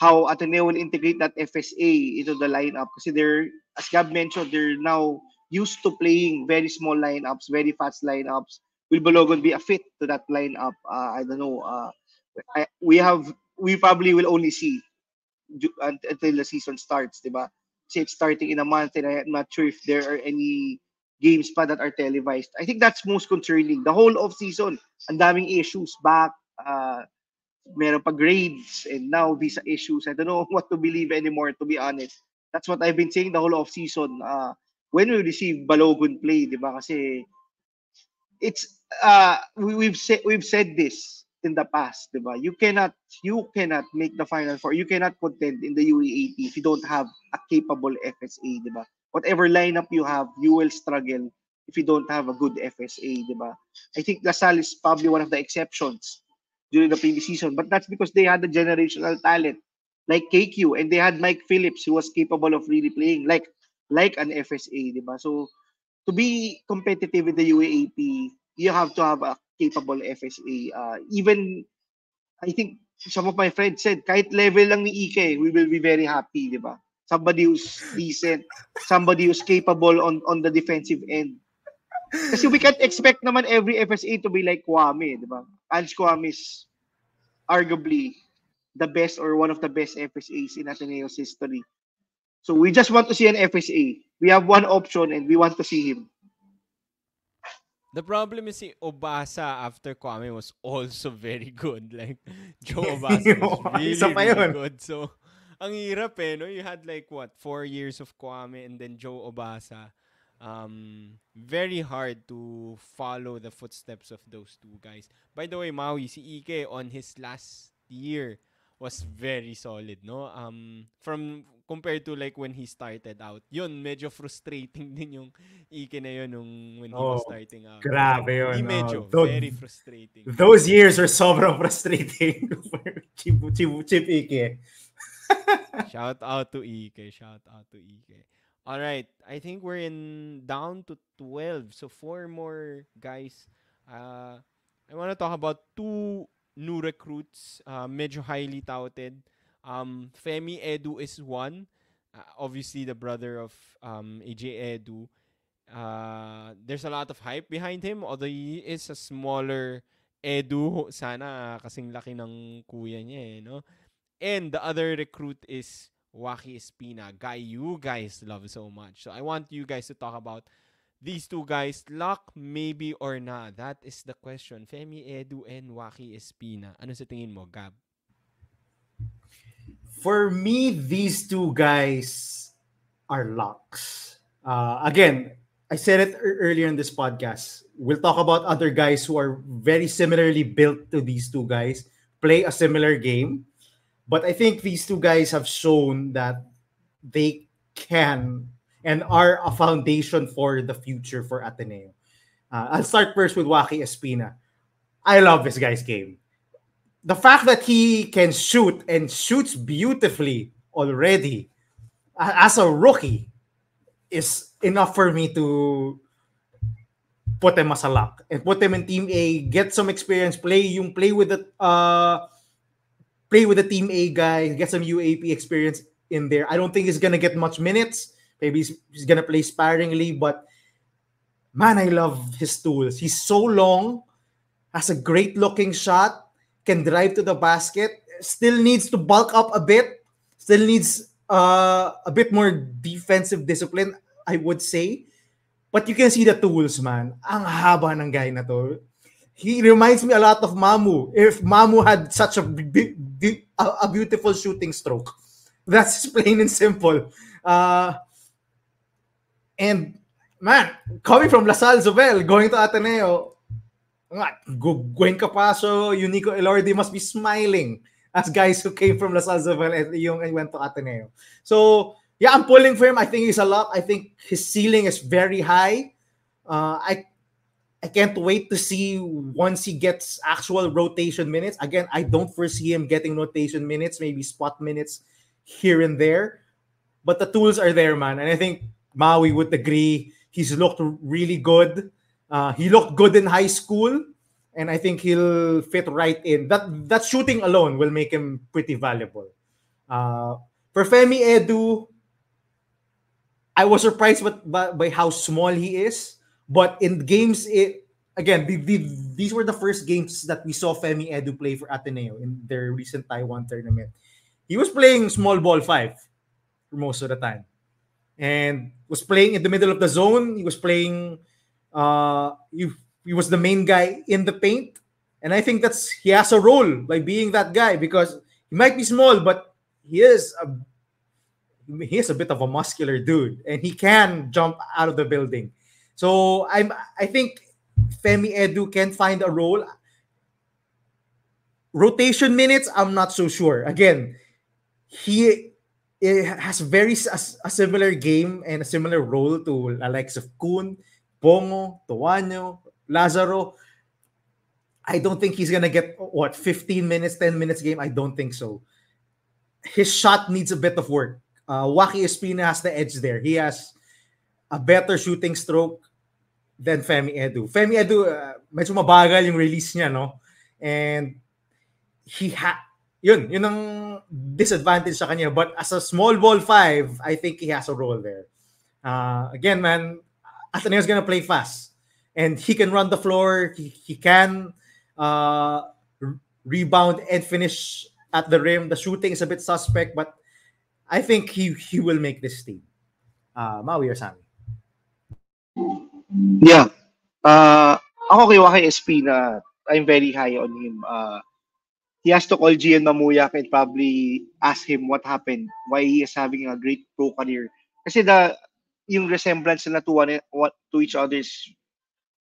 how Ateneo will integrate that FSA into the lineup. because they're, as Gab mentioned, they're now used to playing very small lineups, very fast lineups. Will Balogun be a fit to that lineup? Uh, I don't know. Uh, I, we have, we probably will only see until the season starts, diba? Kasi it's starting in a month and I'm not sure if there are any games pa that are televised. I think that's most concerning. The whole off season, and daming issues back, uh, meron pa grades and now visa issues. I don't know (laughs) what to believe anymore, to be honest. That's what I've been saying the whole off-season. Uh, when we receive Balogun play, di ba? Kasi it's uh, we, we've said we've said this in the past, di ba? You cannot you cannot make the final four. You cannot contend in the ue if you don't have a capable FSA, di ba? Whatever lineup you have, you will struggle if you don't have a good FSA, di ba? I think Lasal is probably one of the exceptions during the previous season. But that's because they had a generational talent like KQ and they had Mike Phillips who was capable of really playing like like an FSA, ba? So to be competitive with the UAAP, you have to have a capable FSA. Uh, even I think some of my friends said kahit level lang ni Ike, we will be very happy, ba? Somebody who's decent, somebody who's capable on on the defensive end. Kasi we can't expect naman every FSA to be like Kwame, di ba? Anscom is arguably the best or one of the best FSAs in Ateneo's history. So we just want to see an FSA. We have one option and we want to see him. The problem is si Obasa after Kwame was also very good. (laughs) Like, Joe (laughs) Obasa was really, really good. So, ang hirap eh, no? You had like, what, four years of Kwame and then Joe Obasa um, very hard to follow the footsteps of those two guys. By the way, Maui, si Ike on his last year was very solid, no? Um, from compared to like when he started out. Yun, medyo frustrating (laughs) din yung Ike na yun nung when he was oh, starting out. Grabe yun. He oh. medyo, no? very frustrating. Those years were sobrang (laughs) frustrating for Chip, Chip, Chip Ike. (laughs) shout out to Ike. Shout out to Ike. All right. I think we're in down to 12. So four more guys. Uh, I want to talk about two new recruits, uh, medyo highly touted. Um, Femi Edu is one. Uh, obviously, the brother of um, AJ Edu. Uh, there's a lot of hype behind him, although he is a smaller Edu. Sana kasing laki ng kuya niya eh, no? And the other recruit is Wahi Espina, guy you guys love so much. So I want you guys to talk about these two guys, luck maybe or not. That is the question. Femi Edu and Waki Espina. Ano sa tingin mo, Gab? For me, these two guys are locks. Uh, again, I said it earlier in this podcast. We'll talk about other guys who are very similarly built to these two guys, play a similar game but I think these two guys have shown that they can and are a foundation for the future for Ateneo. Uh, I'll start first with Waki Espina. I love this guy's game. The fact that he can shoot and shoots beautifully already as a rookie is enough for me to put him as a lock and put him in team A, get some experience, play yung play with the uh play with the Team A guy, get some UAP experience in there. I don't think he's gonna get much minutes. Maybe he's, he's gonna play sparingly, but man, I love his tools. He's so long, has a great looking shot, can drive to the basket, still needs to bulk up a bit, still needs uh, a bit more defensive discipline, I would say. But you can see the tools, man. Ang haba ng guy na to he reminds me a lot of Mamu. If Mamu had such a a beautiful shooting stroke, (laughs) that's plain and simple. Uh, and man, coming from Lasal Zobel, going to Ateneo, Gwen Capasso, Unico Elordi must be smiling as guys who came from Lasal Zobel and young and went to Ateneo. So yeah, I'm pulling for him. I think he's a lot. I think his ceiling is very high. Uh, I I can't wait to see once he gets actual rotation minutes. Again, I don't foresee him getting rotation minutes, maybe spot minutes here and there. But the tools are there, man. And I think Maui would agree. He's looked really good. Uh, he looked good in high school, and I think he'll fit right in. That that shooting alone will make him pretty valuable. Uh, for Femi Edu, I was surprised by, by, by how small he is but in games, it again, the, the, these were the first games that we saw Femi Edu play for Ateneo in their recent Taiwan tournament. He was playing small ball five for most of the time, and was playing in the middle of the zone. He was playing. Uh, he, he was the main guy in the paint, and I think that's he has a role by being that guy because he might be small, but he is a he is a bit of a muscular dude, and he can jump out of the building so I'm I think Femi Edu can find a role. Rotation minutes, I'm not so sure. Again, he has very a, a, similar game and a similar role to Alexis Kuhn, Bongo, Tuano, Lazaro. I don't think he's gonna get what 15 minutes, 10 minutes game. I don't think so. His shot needs a bit of work. Uh, Waki Espina has the edge there. He has a better shooting stroke. than Femi Edu. Femi Edu, uh, medyo mabagal yung release niya, no? And he ha yun, yun ang disadvantage sa kanya. But as a small ball five, I think he has a role there. Uh, again, man, Ateneo's gonna play fast. And he can run the floor. He, he can uh, rebound and finish at the rim. The shooting is a bit suspect, but I think he, he will make this team. Uh, Maui or Sammy? Yeah. Uh, ako kay Joaquin Espina, I'm very high on him. Uh, he has to call GM Mamuyak and probably ask him what happened, why he is having a great pro career. Kasi the, yung resemblance nila to, one, to each other is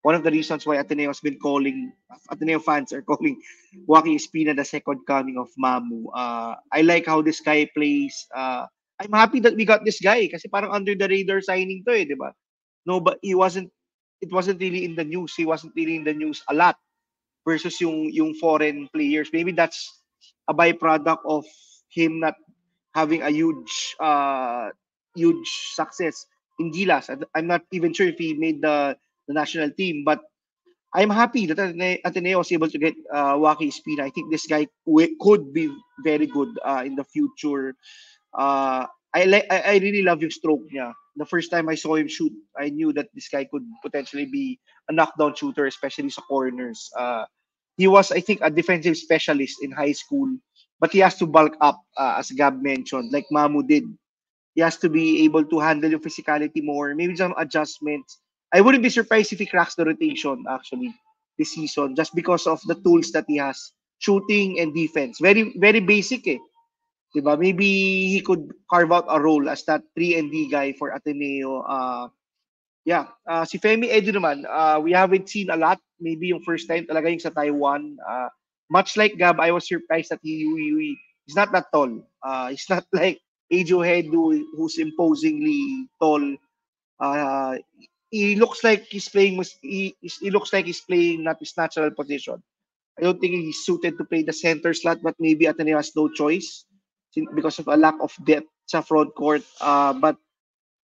one of the reasons why Ateneo has been calling, Ateneo fans are calling Joaquin Espina the second coming of Mamu. Uh, I like how this guy plays. Uh, I'm happy that we got this guy kasi parang under the radar signing to eh, di ba? No, but he wasn't it wasn't really in the news. He wasn't really in the news a lot versus yung yung foreign players. Maybe that's a byproduct of him not having a huge uh huge success in Gilas. I'm not even sure if he made the the national team, but I'm happy that Ateneo was able to get uh, Waki Espina. I think this guy could be very good uh, in the future. Uh, I like I, really love yung stroke niya. The first time I saw him shoot, I knew that this guy could potentially be a knockdown shooter, especially sa corners. Uh, he was, I think, a defensive specialist in high school, but he has to bulk up, uh, as Gab mentioned, like Mamu did. He has to be able to handle your physicality more, maybe some adjustments. I wouldn't be surprised if he cracks the rotation actually this season, just because of the tools that he has, shooting and defense. Very, very basic, eh. Diba? Maybe he could carve out a role as that 3 and D guy for Ateneo. Uh, yeah, uh, si Femi Edu naman, uh, we haven't seen a lot. Maybe yung first time talaga yung sa Taiwan. Uh, much like Gab, I was surprised that he, he, he he's not that tall. Uh, he's not (laughs) like Edu Hedu who's imposingly tall. Uh, he looks like he's playing he, he looks like he's playing not his natural position. I don't think he's suited to play the center slot, but maybe Ateneo has no choice. because of a lack of depth sa front court. Uh, but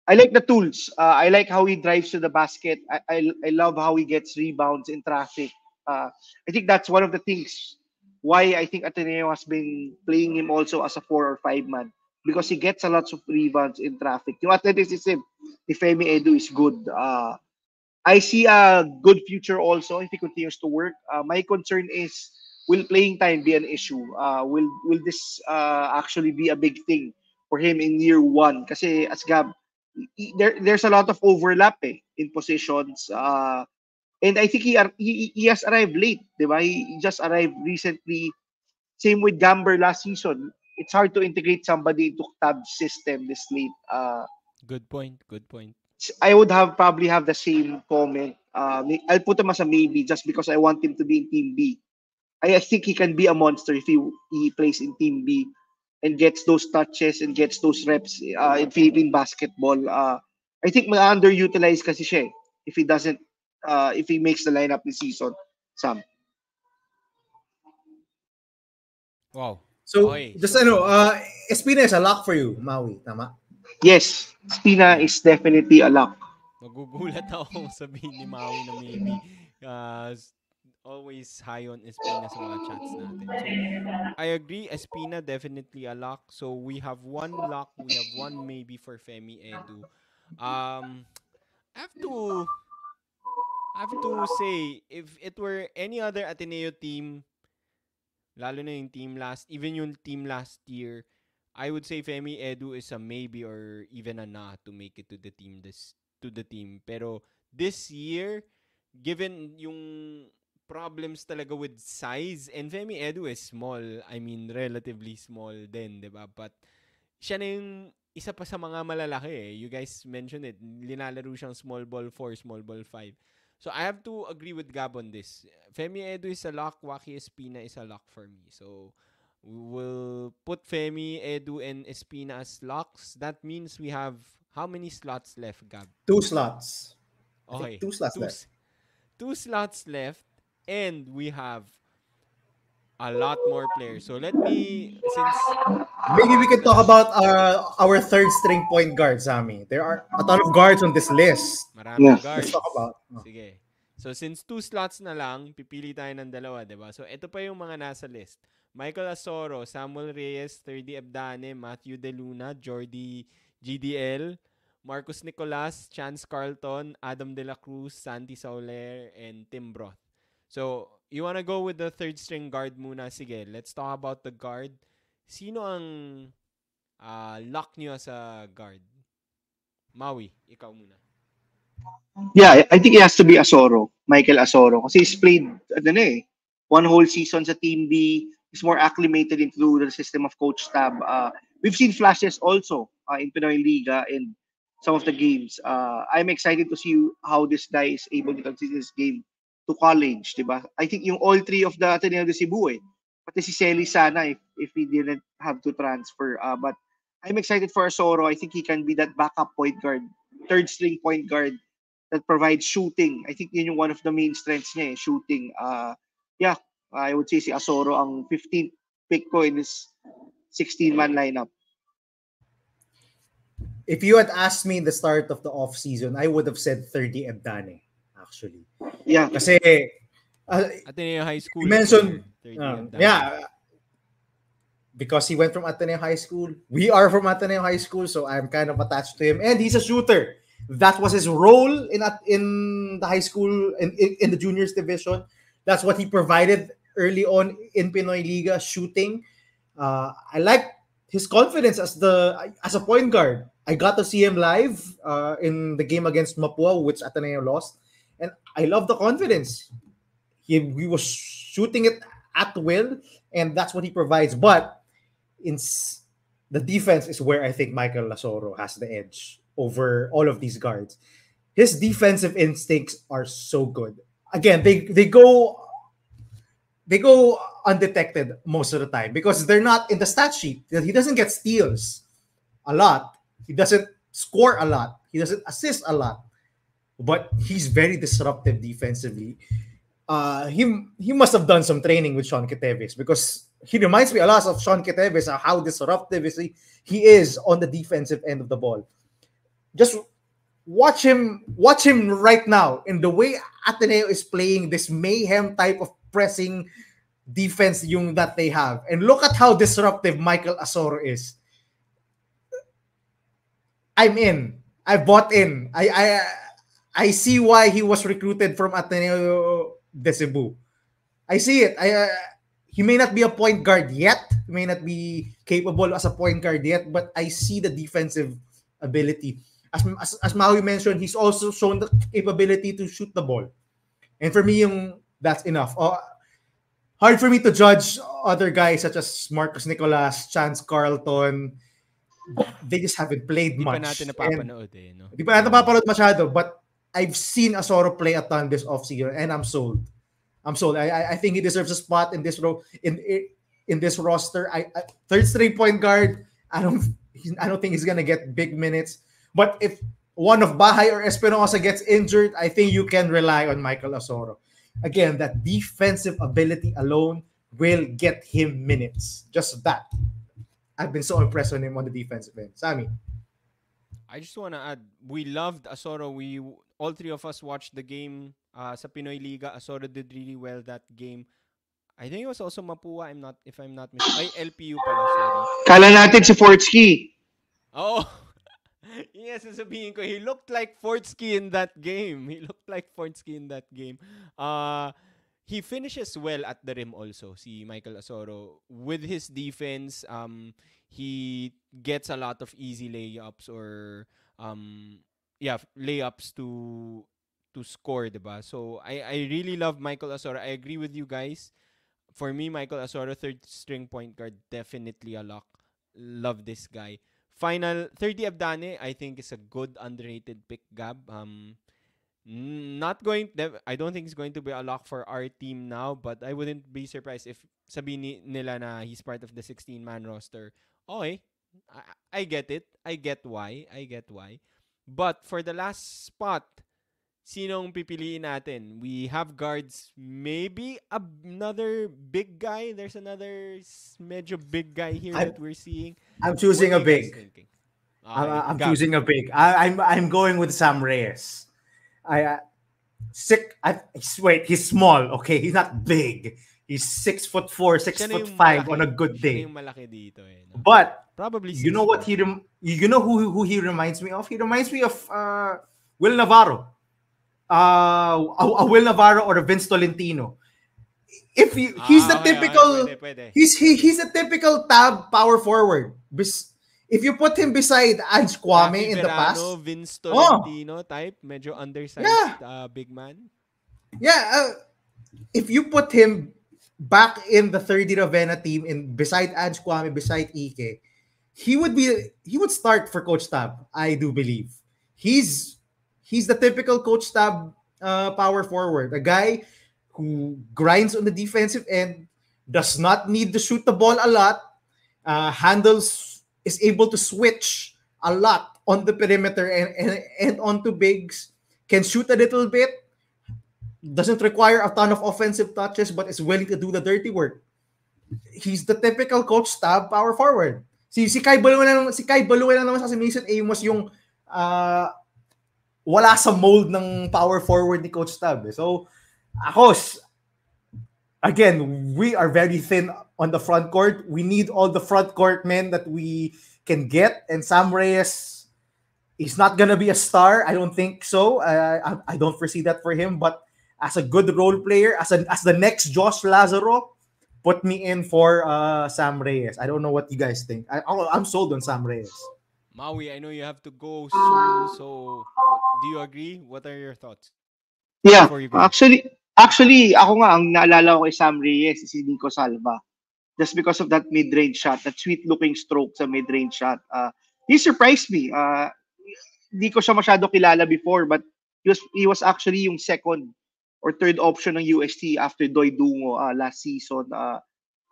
I like the tools. Uh, I like how he drives to the basket. I, I, I love how he gets rebounds in traffic. Uh, I think that's one of the things why I think Ateneo has been playing him also as a four or five man because he gets a lot of rebounds in traffic. Yung athleticism ni Femi Edu is good. Uh, I see a good future also if he continues to work. Uh, my concern is will playing time be an issue? Uh, will will this uh, actually be a big thing for him in year one? Kasi as Gab, there, there's a lot of overlap eh, in positions. Uh, and I think he, he, he has arrived late, di ba? He just arrived recently. Same with Gamber last season. It's hard to integrate somebody into Tab's system this late. Uh, good point, good point. I would have probably have the same comment. Uh, I'll put him as a maybe just because I want him to be in Team B. I, I think he can be a monster if he he plays in Team B and gets those touches and gets those reps uh, in Philippine basketball. Uh, I think may underutilize kasi siya eh, if he doesn't uh, if he makes the lineup this season, Sam. Wow. So just ano, uh, Espina is a lock for you, Maui, tama? Yes, Espina is definitely a lock. Magugulat ako sabihin ni Maui na maybe uh, always high on Espina sa mga chats natin. So, I agree, Espina definitely a lock. So we have one lock, we have one maybe for Femi Edu. Um, I have to I have to say, if it were any other Ateneo team, lalo na yung team last, even yung team last year, I would say Femi Edu is a maybe or even a nah to make it to the team this to the team. Pero this year, given yung problems talaga with size. And Femi Edu is small. I mean, relatively small din, di ba? But siya na yung isa pa sa mga malalaki eh. You guys mentioned it. Linalaro siyang small ball 4, small ball 5. So I have to agree with Gab on this. Femi Edu is a lock, Waki Espina is a lock for me. So we will put Femi, Edu, and Espina as locks. That means we have how many slots left, Gab? Two slots. Okay. Two slots two, left. Two slots left and we have a lot more players. So let me since maybe we can talk about uh, our third string point guard, Sammy. There are a ton of guards on this list. Maraming yeah. guards. Let's talk about. Oh. Sige. So since two slots na lang, pipili tayo ng dalawa, 'di ba? So ito pa yung mga nasa list. Michael Asoro, Samuel Reyes, 3D Abdane, Matthew De Luna, Jordi GDL, Marcus Nicolas, Chance Carlton, Adam De La Cruz, Santi Soler, and Tim Broth. So, you wanna go with the third string guard muna? Sige, let's talk about the guard. Sino ang uh, lock niyo sa guard? Maui, ikaw muna. Yeah, I think it has to be Asoro. Michael Asoro. Kasi he's played, ano na eh, one whole season sa Team B. He's more acclimated into the system of Coach Tab. Uh, ah, we've seen flashes also uh, in Pinoy Liga in some of the games. Uh, I'm excited to see how this guy is able to complete this game to college, di ba? I think yung all three of the Ateneo de Cebu eh. Pati si Selly sana if, if he didn't have to transfer. Uh, but I'm excited for Soro. I think he can be that backup point guard, third string point guard that provides shooting. I think yun yung one of the main strengths niya eh, shooting. Uh, yeah, I would say si Asoro ang 15th pick ko in his 16-man lineup. If you had asked me in the start of the offseason, I would have said 30 Danny. actually. Yeah. Kasi uh, Ateneo High School. You mentioned uh, yeah. Because he went from Ateneo High School. We are from Ateneo High School, so I'm kind of attached to him and he's a shooter. That was his role in in the high school in, in, in the juniors division. That's what he provided early on in Pinoy Liga shooting. Uh, I like his confidence as the as a point guard. I got to see him live uh, in the game against Mapua, which Ateneo lost. And I love the confidence. He, he was shooting it at will, and that's what he provides. But in the defense is where I think Michael Lasoro has the edge over all of these guards. His defensive instincts are so good. Again, they they go they go undetected most of the time because they're not in the stat sheet. He doesn't get steals a lot. He doesn't score a lot. He doesn't assist a lot but he's very disruptive defensively. Uh, he he must have done some training with Sean Ketevis because he reminds me a lot of Sean Ketevis and how disruptive is he, he is on the defensive end of the ball. Just watch him watch him right now in the way Ateneo is playing this mayhem type of pressing defense yung that they have. And look at how disruptive Michael Asoro is. I'm in. I bought in. I I I see why he was recruited from Ateneo de Cebu. I see it. I, uh, he may not be a point guard yet, he may not be capable as a point guard yet, but I see the defensive ability. As, as, as Maui mentioned, he's also shown the capability to shoot the ball. And for me, yung, that's enough. Uh, hard for me to judge other guys such as Marcus Nicolas, Chance Carlton. They just haven't played much. Di pa natin napapanood eh. No? Di pa natin napapanood masyado, but I've seen Asoro play a ton this offseason, and I'm sold. I'm sold. I, I think he deserves a spot in this row in in this roster. I, I third three point guard. I don't I don't think he's gonna get big minutes. But if one of Bahay or Espinosa gets injured, I think you can rely on Michael Asoro. Again, that defensive ability alone will get him minutes. Just that. I've been so impressed on him on the defensive end. Sammy. I just want to add, we loved Asoro. We all three of us watched the game uh, sa Pinoy Liga. Asoro uh, did really well that game. I think it was also Mapua, I'm not, if I'm not mistaken. Ay, LPU pala, sorry. Kala natin si Fortsky. Oh. yes, (laughs) sasabihin ko, he looked like Fortsky in that game. He looked like Fortsky in that game. Uh, he finishes well at the rim also, si Michael Asoro. With his defense, um, he gets a lot of easy layups or um, yeah, layups to to score, 'di ba? So I I really love Michael Asora. I agree with you guys. For me, Michael Asora, third string point guard definitely a lock. Love this guy. Final 30 Abdane, I think is a good underrated pick gab. Um not going I don't think it's going to be a lock for our team now, but I wouldn't be surprised if sabihin ni, nila na he's part of the 16 man roster. Oi, I, I get it. I get why. I get why. But for the last spot, sinong pipiliin natin? We have guards, maybe another big guy. There's another medyo big guy here I'm, that we're seeing. I'm choosing a big. Okay, I'm, I'm choosing it. a big. I, I'm, I'm going with Sam Reyes. I uh, sick. I, wait, he's small. Okay, he's not big. He's six foot four, six siya foot five malaki, on a good day. yung malaki dito eh. No? But probably you know what he rem- you know who who he reminds me of? He reminds me of uh, Will Navarro, uh, a, a Will Navarro or a Vince Tolentino. If he, ah, he's ah, the okay, typical okay, pwede, pwede. he's he, he's a typical tab power forward. Bis, if you put him beside Ange Kwame Rocky in Verano, the past, Vince oh. Tolentino oh. type, medyo undersized yeah. uh, big man. Yeah, uh, if you put him back in the 30 Ravenna team, in beside Ange Kwame, beside Ike, he would be he would start for Coach Tab. I do believe he's he's the typical Coach Tab uh, power forward, a guy who grinds on the defensive end, does not need to shoot the ball a lot, uh, handles is able to switch a lot on the perimeter and and, and onto bigs, can shoot a little bit, doesn't require a ton of offensive touches but is willing to do the dirty work. He's the typical coach stab power forward. Si si Kai Baluwe na si Kai Baluwe na naman sa si Mason Amos yung uh, wala sa mold ng power forward ni coach stab. Eh. So ako again, we are very thin on the front court. We need all the front court men that we can get and Sam Reyes is not going to be a star. I don't think so. Uh, I, I don't foresee that for him but as a good role player, as an as the next Josh Lazaro, put me in for uh, Sam Reyes. I don't know what you guys think. I, I'm sold on Sam Reyes. Maui, I know you have to go soon, so do you agree? What are your thoughts? Yeah, actually, actually, ako nga, ang naalala ko kay Sam Reyes si Nico Salva. Just because of that mid-range shot, that sweet-looking stroke sa mid-range shot. Uh, he surprised me. Uh, hindi ko siya masyado kilala before, but he was, he was actually yung second or third option ng UST after Doi Dungo uh, last season. Uh,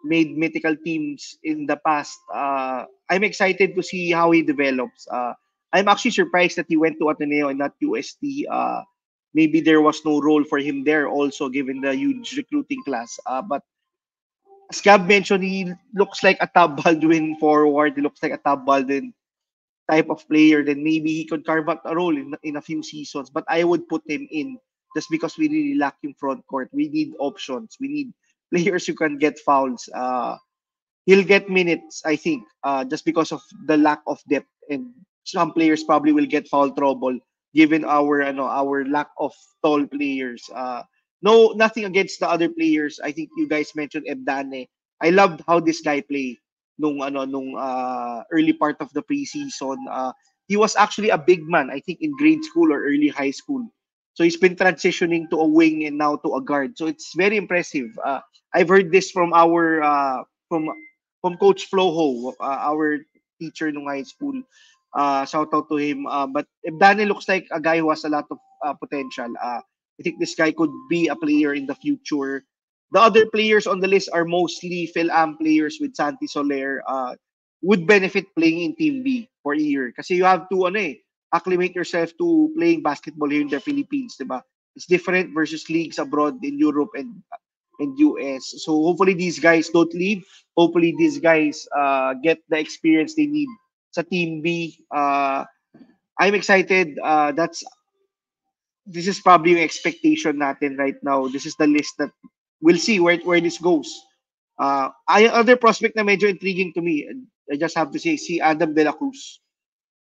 made mythical teams in the past. Uh, I'm excited to see how he develops. Uh, I'm actually surprised that he went to Ateneo and not UST. Uh, maybe there was no role for him there also, given the huge recruiting class. but as Gab mentioned, he looks like a Tab (laughs) Baldwin forward. He looks like a Tab Baldwin type of player. Then maybe he could carve out a role in, in a few seasons. But I would put him in just because we really lack in front court. We need options. We need players who can get fouls. Uh, he'll get minutes, I think, uh, just because of the lack of depth. And some players probably will get foul trouble given our ano, our lack of tall players. Uh, no, nothing against the other players. I think you guys mentioned Ebdane. I loved how this guy played nung ano nung uh, early part of the preseason. Uh, he was actually a big man, I think, in grade school or early high school. So he's been transitioning to a wing and now to a guard. So it's very impressive. Uh, I've heard this from our uh, from from Coach Floho, uh, our teacher in high school. Uh, shout out to him. Uh, but if Ibdane looks like a guy who has a lot of uh, potential. Uh, I think this guy could be a player in the future. The other players on the list are mostly Phil Am players with Santi Soler. Uh, would benefit playing in Team B for a year. Kasi you have two, ano eh, acclimate yourself to playing basketball here in the Philippines, diba? It's different versus leagues abroad in Europe and uh, and US. So hopefully these guys don't leave. Hopefully these guys uh, get the experience they need. Sa Team B, uh, I'm excited. Uh, that's this is probably yung expectation natin right now. This is the list that we'll see where where this goes. Uh, I, other prospect na medyo intriguing to me, I just have to say, si Adam De La Cruz.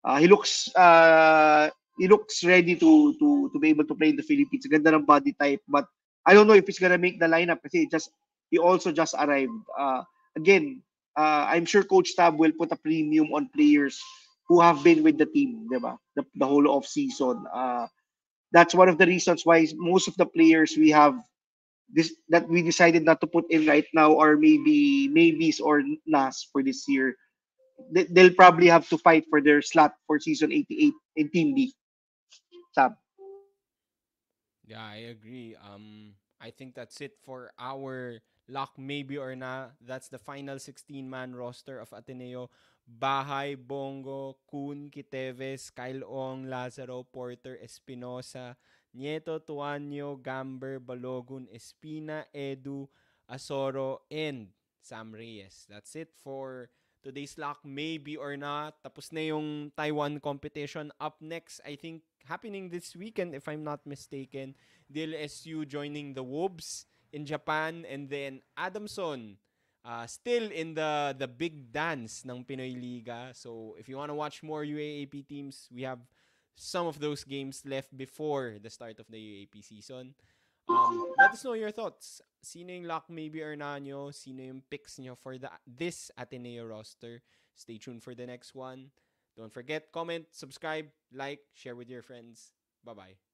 Uh, he looks uh, he looks ready to to to be able to play in the Philippines. Ganda ng body type, but I don't know if he's gonna make the lineup because he just he also just arrived. Uh, again, uh, I'm sure Coach Tab will put a premium on players who have been with the team, diba? The, the whole off season. Uh, that's one of the reasons why most of the players we have this that we decided not to put in right now are maybe maybes or nas for this year they, will probably have to fight for their slot for season 88 in Team B. sab? Yeah, I agree. Um, I think that's it for our lock, maybe or not. That's the final 16 man roster of Ateneo. Bahay, Bongo, Kun, Kiteves, Kyle Ong, Lazaro, Porter, Espinosa, Nieto, Tuanyo, Gamber, Balogun, Espina, Edu, Asoro, and Sam Reyes. That's it for today's luck, maybe or not. Tapos na yung Taiwan competition. Up next, I think, happening this weekend, if I'm not mistaken, DLSU joining the Wolves in Japan. And then Adamson, uh, still in the, the big dance ng Pinoy Liga. So if you want to watch more UAAP teams, we have some of those games left before the start of the UAAP season. Um, oh, let us know your thoughts. Sino yung lock maybe or nanyo? Sino yung picks nyo for the this Ateneo roster? Stay tuned for the next one. Don't forget, comment, subscribe, like, share with your friends. Bye-bye.